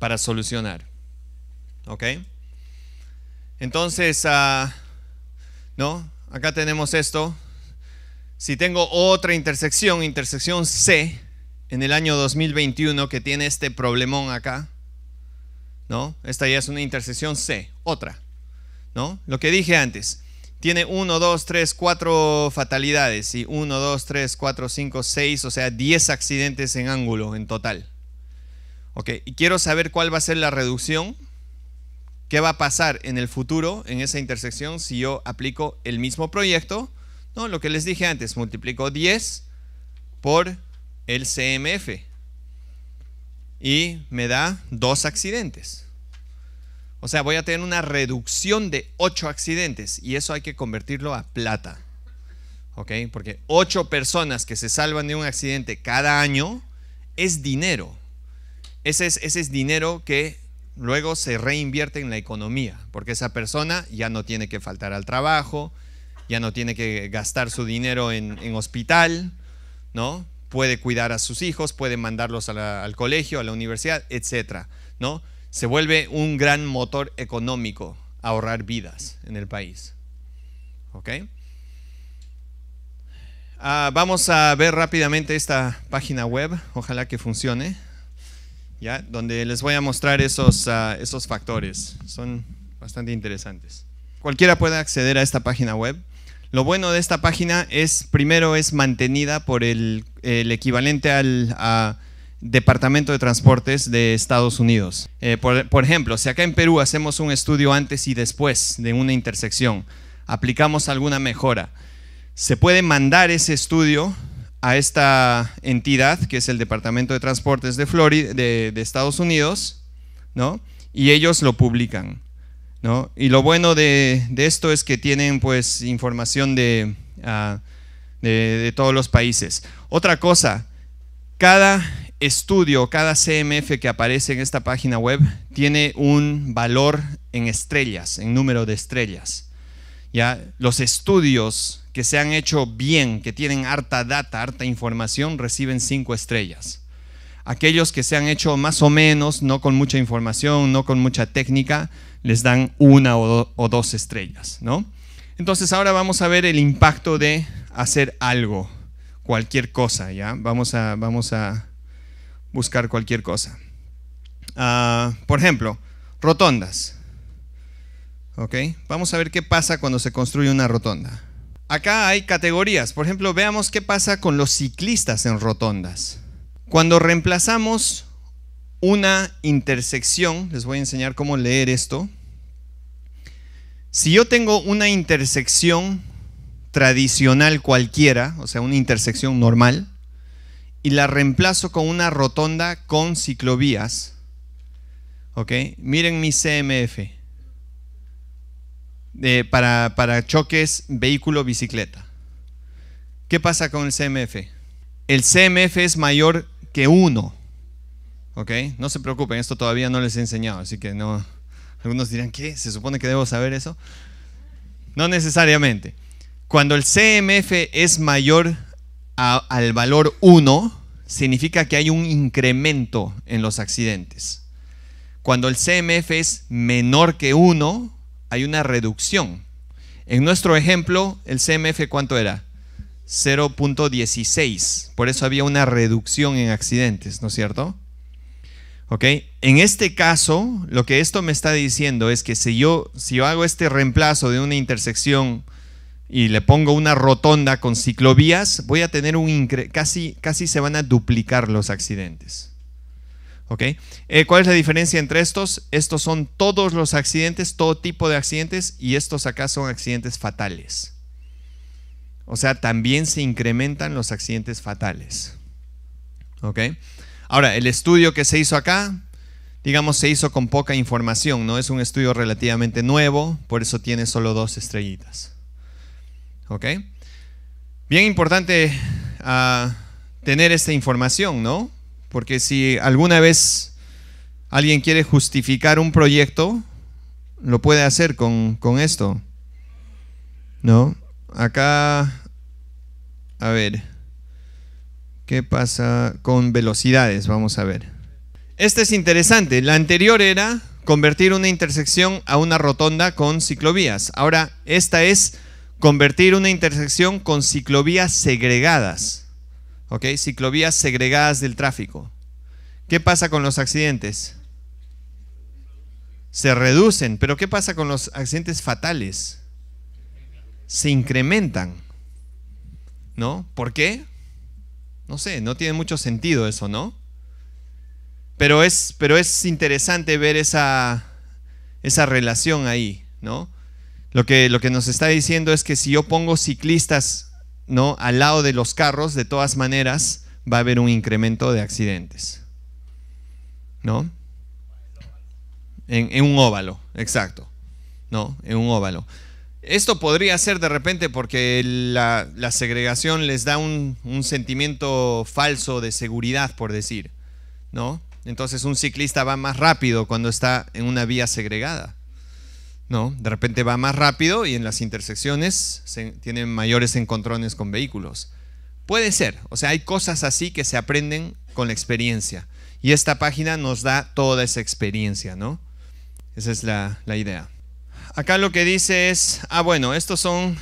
para solucionar? ¿Ok? Entonces, ah, ¿no? Acá tenemos esto. Si tengo otra intersección, intersección C, en el año 2021 que tiene este problemón acá, ¿no? Esta ya es una intersección C, otra, ¿no? Lo que dije antes, tiene 1, 2, 3, 4 fatalidades y 1, 2, 3, 4, 5, 6, o sea, 10 accidentes en ángulo en total. Ok, y quiero saber cuál va a ser la reducción ¿Qué va a pasar en el futuro en esa intersección si yo aplico el mismo proyecto? No, lo que les dije antes, multiplico 10 por el CMF y me da dos accidentes. O sea, voy a tener una reducción de 8 accidentes y eso hay que convertirlo a plata. Porque 8 personas que se salvan de un accidente cada año es dinero. Ese es, ese es dinero que luego se reinvierte en la economía, porque esa persona ya no tiene que faltar al trabajo, ya no tiene que gastar su dinero en, hospital, ¿no? Puede cuidar a sus hijos, puede mandarlos al colegio, a la universidad, etc. ¿no? Se vuelve un gran motor económico ahorrar vidas en el país. ¿Ok? Ah, vamos a ver rápidamente esta página web, ojalá que funcione donde les voy a mostrar esos, ah, esos factores. Son bastante interesantes. Cualquiera puede acceder a esta página web. Lo bueno de esta página es, primero, es mantenida por el, equivalente al Departamento de Transportes de Estados Unidos. Eh, por ejemplo, si acá en Perú hacemos un estudio antes y después de una intersección, aplicamos alguna mejora, se puede mandar ese estudio a esta entidad, que es el Departamento de Transportes de, Florida, de, Estados Unidos, ¿no? y ellos lo publican. ¿no? Y lo bueno de, esto es que tienen pues, información ah, de, de todos los países. Otra cosa, cada estudio, cada CMF que aparece en esta página web tiene un valor en estrellas, en número de estrellas. ¿ya? Los estudios que se han hecho bien, que tienen harta data, harta información, reciben cinco estrellas. Aquellos que se han hecho más o menos, no con mucha información, no con mucha técnica, les dan una o, dos estrellas, ¿no? Entonces ahora vamos a ver el impacto de hacer algo, cualquier cosa, ¿ya? Vamos a, vamos a buscar cualquier cosa. Ah, por ejemplo, rotondas. ¿Ok? Vamos a ver qué pasa cuando se construye una rotonda. Acá hay categorías. Por ejemplo, veamos qué pasa con los ciclistas en rotondas. Cuando reemplazamos una intersección, les voy a enseñar cómo leer esto. Si yo tengo una intersección tradicional cualquiera, o sea, una intersección normal, y la reemplazo con una rotonda con ciclovías, ¿ok? Miren mi CMF para, choques vehículo-bicicleta. ¿Qué pasa con el CMF? El CMF es mayor que 1. ¿Ok? No se preocupen, esto todavía no les he enseñado, así que no. Algunos dirán, ¿qué? ¿Se supone que debo saber eso? No necesariamente. Cuando el CMF es mayor al valor 1, significa que hay un incremento en los accidentes. Cuando el CMF es menor que 1, hay una reducción. En nuestro ejemplo, el CMF cuánto era? 0.16. Por eso había una reducción en accidentes, ¿no es cierto? ¿Ok? En este caso, lo que esto me está diciendo es que si yo, si yo hago este reemplazo de una intersección y le pongo una rotonda con ciclovías, voy a tener un... Casi, casi se van a duplicar los accidentes. ¿Ok? Eh, ¿Cuál es la diferencia entre estos? Estos son todos los accidentes, todo tipo de accidentes, y estos acá son accidentes fatales. O sea, también se incrementan los accidentes fatales. ¿Ok? Ahora, el estudio que se hizo acá, digamos, se hizo con poca información, ¿no? Es un estudio relativamente nuevo, por eso tiene solo dos estrellitas. ¿Ok? Bien importante ah, tener esta información, ¿no? Porque si alguna vez alguien quiere justificar un proyecto, lo puede hacer con, esto. ¿No? Acá, a ver, ¿qué pasa con velocidades? Vamos a ver. Este es interesante. La anterior era convertir una intersección a una rotonda con ciclovías. Ahora, esta es convertir una intersección con ciclovías segregadas. ¿ok? Ciclovías segregadas del tráfico. ¿Qué pasa con los accidentes? Se reducen, pero ¿qué pasa con los accidentes fatales? Se incrementan, ¿no? ¿Por qué? No sé, no tiene mucho sentido eso, ¿no? Pero es, pero es interesante ver esa, esa relación ahí, ¿no? Lo que, lo que nos está diciendo es que si yo pongo ciclistas ¿no? al lado de los carros, de todas maneras, va a haber un incremento de accidentes. ¿No? En, un óvalo, exacto. ¿No? En un óvalo. Esto podría ser de repente porque la, segregación les da un, un, sentimiento falso de seguridad, por decir. ¿No? Entonces un ciclista va más rápido cuando está en una vía segregada. ¿no? De repente va más rápido y en las intersecciones se tienen mayores encontrones con vehículos. Puede ser, o sea, hay cosas así que se aprenden con la experiencia. Y esta página nos da toda esa experiencia, ¿no? Esa es la, idea. Acá lo que dice es, ah, bueno, estos son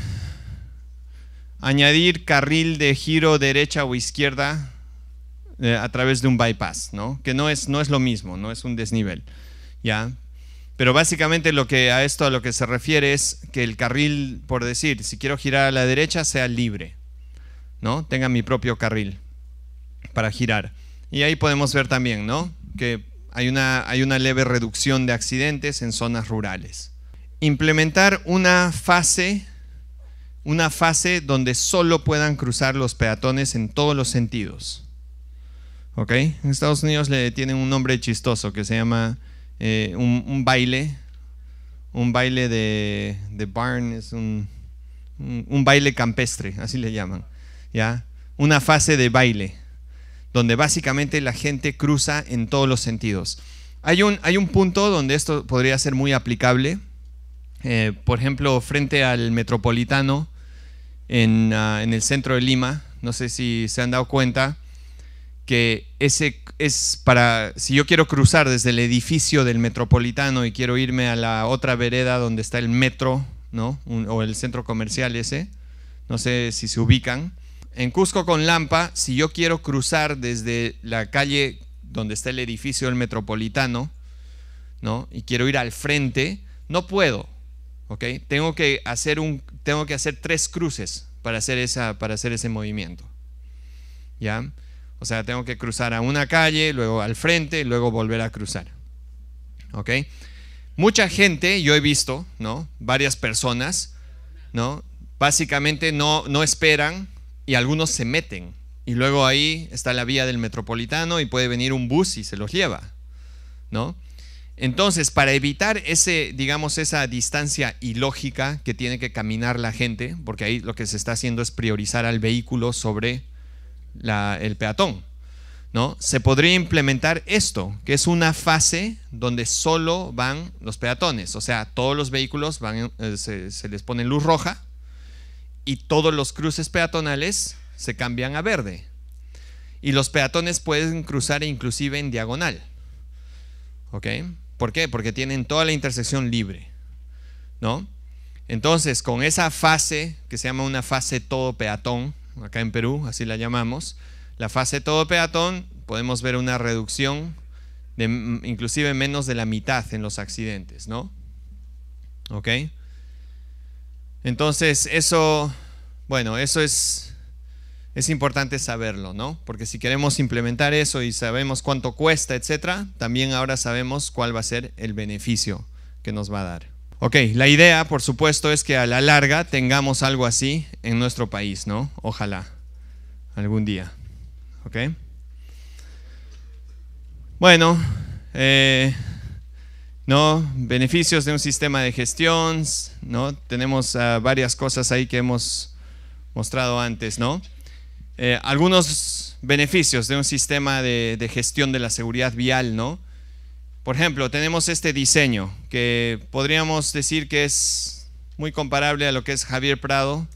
añadir carril de giro derecha o izquierda eh, a través de un bypass, ¿no? Que no es, no es lo mismo, no es un desnivel, ¿ya? Pero básicamente lo que a esto a lo que se refiere es que el carril, por decir, si quiero girar a la derecha, sea libre, ¿no? Tenga mi propio carril para girar. Y ahí podemos ver también, ¿no? Que hay una, hay una leve reducción de accidentes en zonas rurales. Implementar una fase, una fase donde solo puedan cruzar los peatones en todos los sentidos. ¿Ok? En Estados Unidos le tienen un nombre chistoso que se llama eh, un, baile, un baile de, de barn, es un, un, baile campestre, así le llaman, ¿ya? Una fase de baile, donde básicamente la gente cruza en todos los sentidos. Hay un, hay un punto donde esto podría ser muy aplicable, eh, por ejemplo, frente al Metropolitano, en, ah, en el centro de Lima, no sé si se han dado cuenta, que ese es para, si yo quiero cruzar desde el edificio del metropolitano y quiero irme a la otra vereda donde está el metro, ¿no? o el centro comercial ese, no sé si se ubican. En Cusco con Lampa, si yo quiero cruzar desde la calle donde está el edificio del metropolitano, ¿no? Y quiero ir al frente, no puedo, ¿ok? Tengo que hacer, un, tengo que hacer tres cruces para hacer, esa, para hacer ese movimiento, ¿ya? O sea, tengo que cruzar a una calle, luego al frente, luego volver a cruzar. ¿Ok? Mucha gente, yo he visto, ¿no? Varias personas, ¿no? Básicamente no, no esperan y algunos se meten. Y luego ahí está la vía del metropolitano y puede venir un bus y se los lleva, ¿no? Entonces, para evitar ese, digamos, esa distancia ilógica que tiene que caminar la gente, porque ahí lo que se está haciendo es priorizar al vehículo sobre el peatón. ¿no? Se podría implementar esto, que es una fase donde solo van los peatones, o sea, todos los vehículos eh, se, les pone luz roja y todos los cruces peatonales se cambian a verde. Y los peatones pueden cruzar inclusive en diagonal. ¿Ok? ¿Por qué? Porque tienen toda la intersección libre. ¿No? Entonces, con esa fase, que se llama una fase todo peatón, acá en Perú, así la llamamos, la fase todo peatón, podemos ver una reducción de inclusive menos de la mitad en los accidentes, ¿no? ¿Ok? Entonces, eso, bueno, eso es, es importante saberlo, ¿no? Porque si queremos implementar eso y sabemos cuánto cuesta, etcétera, también ahora sabemos cuál va a ser el beneficio que nos va a dar. Ok, la idea, por supuesto, es que a la larga tengamos algo así en nuestro país, ¿no? Ojalá, algún día. ¿Ok? Bueno, eh, ¿no? Beneficios de un sistema de gestión, ¿no? Tenemos ah, varias cosas ahí que hemos mostrado antes, ¿no? Eh, algunos beneficios de un sistema de, gestión de la seguridad vial, ¿no? Por ejemplo, tenemos este diseño que podríamos decir que es muy comparable a lo que es Javier Prado,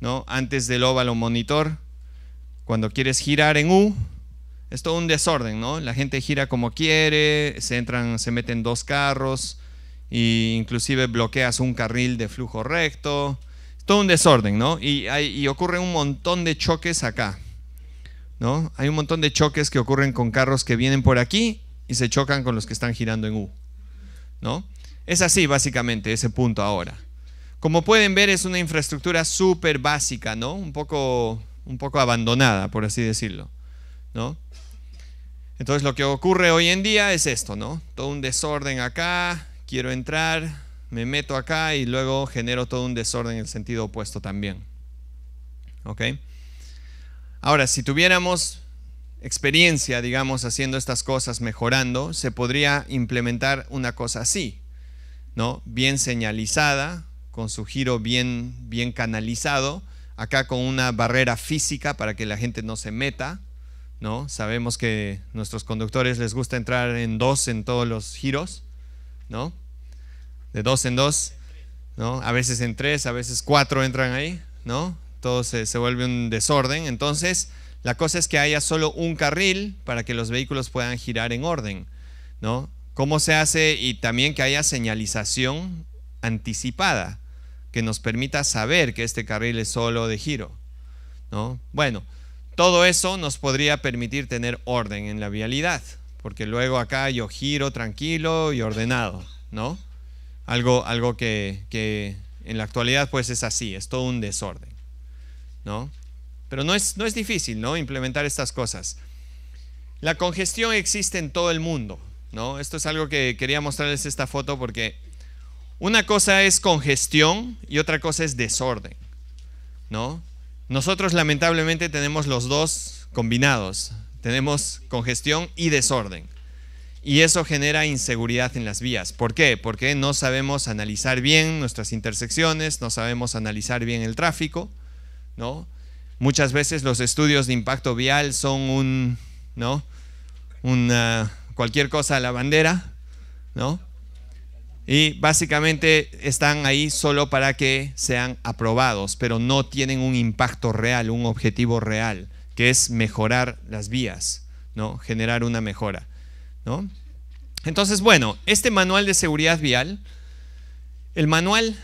¿no? Antes del óvalo monitor, cuando quieres girar en U, es todo un desorden, ¿no? La gente gira como quiere, se entran, se meten dos carros e inclusive bloqueas un carril de flujo recto, es todo un desorden, ¿no? Y, hay, ocurre un montón de choques acá. ¿No? Hay un montón de choques que ocurren con carros que vienen por aquí y se chocan con los que están girando en U. ¿No? Es así básicamente ese punto ahora. Como pueden ver es una infraestructura súper básica, ¿no? Un poco, un poco abandonada, por así decirlo, ¿no? Entonces lo que ocurre hoy en día es esto, ¿no? Todo un desorden acá, quiero entrar, me meto acá y luego genero todo un desorden en el sentido opuesto también. ¿Ok? Ahora, si tuviéramos experiencia, digamos, haciendo estas cosas, mejorando, se podría implementar una cosa así, ¿no? Bien señalizada, con su giro bien, bien canalizado, acá con una barrera física para que la gente no se meta, ¿no? Sabemos que nuestros conductores les gusta entrar en dos en todos los giros, ¿no? De dos en dos, ¿no? A veces en tres, a veces cuatro entran ahí, ¿no? Todo se, se vuelve un desorden, entonces la cosa es que haya solo un carril para que los vehículos puedan girar en orden, ¿no? ¿Cómo se hace? Y también que haya señalización anticipada que nos permita saber que este carril es solo de giro, ¿no? Bueno, todo eso nos podría permitir tener orden en la vialidad, porque luego acá yo giro tranquilo y ordenado, ¿no? Algo, algo que, que en la actualidad pues es así, es todo un desorden, ¿no? Pero no es, no es difícil, ¿no? Implementar estas cosas. La congestión existe en todo el mundo, ¿no? Esto es algo que quería mostrarles esta foto porque una cosa es congestión y otra cosa es desorden, ¿no? Nosotros lamentablemente tenemos los dos combinados. Tenemos congestión y desorden. Y eso genera inseguridad en las vías. ¿Por qué? Porque no sabemos analizar bien nuestras intersecciones, no sabemos analizar bien el tráfico, ¿no? Muchas veces los estudios de impacto vial son un, ¿no? Una, ah, cualquier cosa a la bandera, ¿no? Y básicamente están ahí solo para que sean aprobados, pero no tienen un impacto real, un objetivo real, que es mejorar las vías, ¿no? Generar una mejora, ¿no? Entonces, bueno, este manual de seguridad vial, el manual,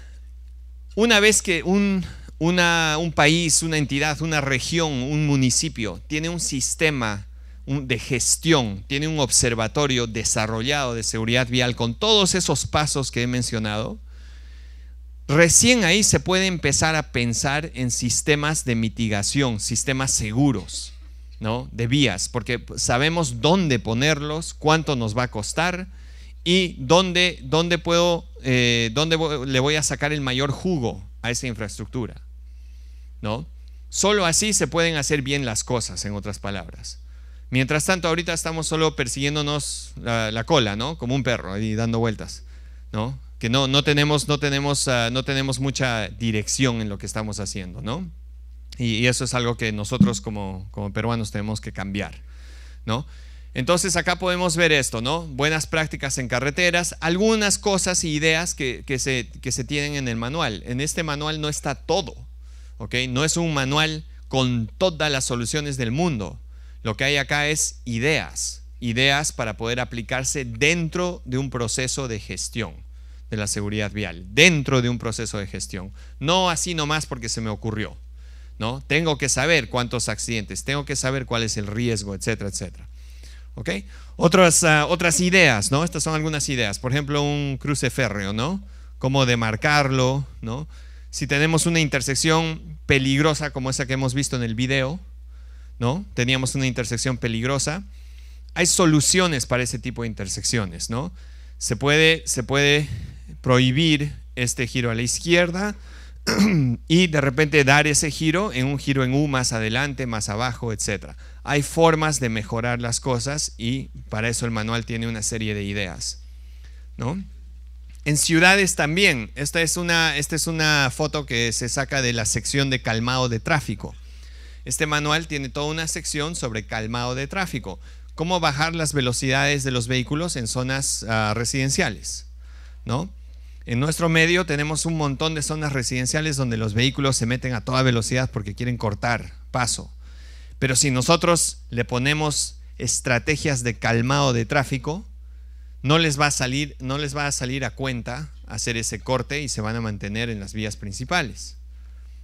una vez que un un país, una entidad, una región, un municipio, tiene un sistema de gestión, tiene un observatorio desarrollado de seguridad vial con todos esos pasos que he mencionado, recién ahí se puede empezar a pensar en sistemas de mitigación, sistemas seguros, ¿no? De vías, porque sabemos dónde ponerlos, cuánto nos va a costar y dónde, dónde puedo, eh, dónde le voy a sacar el mayor jugo a esa infraestructura. Solo así se pueden hacer bien las cosas, en otras palabras. Mientras tanto, ahorita estamos solo persiguiéndonos la, cola, ¿no? Como un perro y dando vueltas, ¿no? Que no, no, tenemos, no, tenemos, ah, no tenemos mucha dirección en lo que estamos haciendo, ¿no? Y, eso es algo que nosotros como, como peruanos tenemos que cambiar, ¿no? Entonces acá podemos ver esto, ¿no? Buenas prácticas en carreteras, algunas cosas y e ideas que, se, que se tienen en el manual. En este manual no está todo, no es un manual con todas las soluciones del mundo. Lo que hay acá es ideas, ideas para poder aplicarse dentro de un proceso de gestión de la seguridad vial, dentro de un proceso de gestión, no así nomás porque se me ocurrió. ¿no? Tengo que saber cuántos accidentes, tengo que saber cuál es el riesgo, etcétera, etcétera. ¿Ok? Otras, ah, otras ideas, ¿no? Estas son algunas ideas. Por ejemplo, un cruce férreo, ¿no? Cómo demarcarlo, ¿no? si tenemos una intersección peligrosa como esa que hemos visto en el video, ¿no? Teníamos una intersección peligrosa. Hay soluciones para ese tipo de intersecciones, ¿no? Se puede, se puede prohibir este giro a la izquierda [CLEARS THROAT] y de repente dar ese giro en un giro en U más adelante, más abajo, etc. Hay formas de mejorar las cosas y para eso el manual tiene una serie de ideas, ¿no? En ciudades también. Esta es, una, esta es una foto que se saca de la sección de calmado de tráfico. Este manual tiene toda una sección sobre calmado de tráfico. Cómo bajar las velocidades de los vehículos en zonas ah, residenciales. ¿no? En nuestro medio tenemos un montón de zonas residenciales donde los vehículos se meten a toda velocidad porque quieren cortar paso. Pero si nosotros le ponemos estrategias de calmado de tráfico, no les va a salir, no les va a salir a cuenta hacer ese corte y se van a mantener en las vías principales,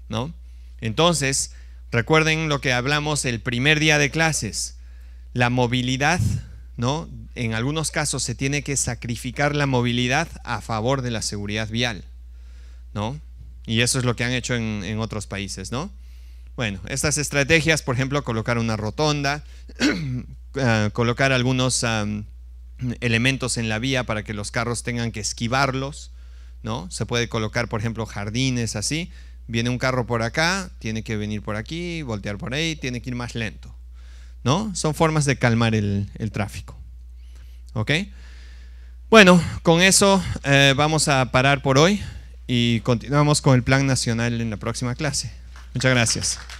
¿no? Entonces, recuerden lo que hablamos el primer día de clases, la movilidad, ¿no? En algunos casos se tiene que sacrificar la movilidad a favor de la seguridad vial, ¿no? Y eso es lo que han hecho en, otros países, ¿no? Bueno, estas estrategias, por ejemplo, colocar una rotonda, [CLEARS THROAT] ah, colocar algunos elementos en la vía para que los carros tengan que esquivarlos, ¿no? Se puede colocar, por ejemplo, jardines así. Viene un carro por acá, tiene que venir por aquí, voltear por ahí, tiene que ir más lento, ¿no? Son formas de calmar el, tráfico, ¿ok? Bueno, con eso eh, vamos a parar por hoy y continuamos con el Plan Nacional en la próxima clase. Muchas gracias.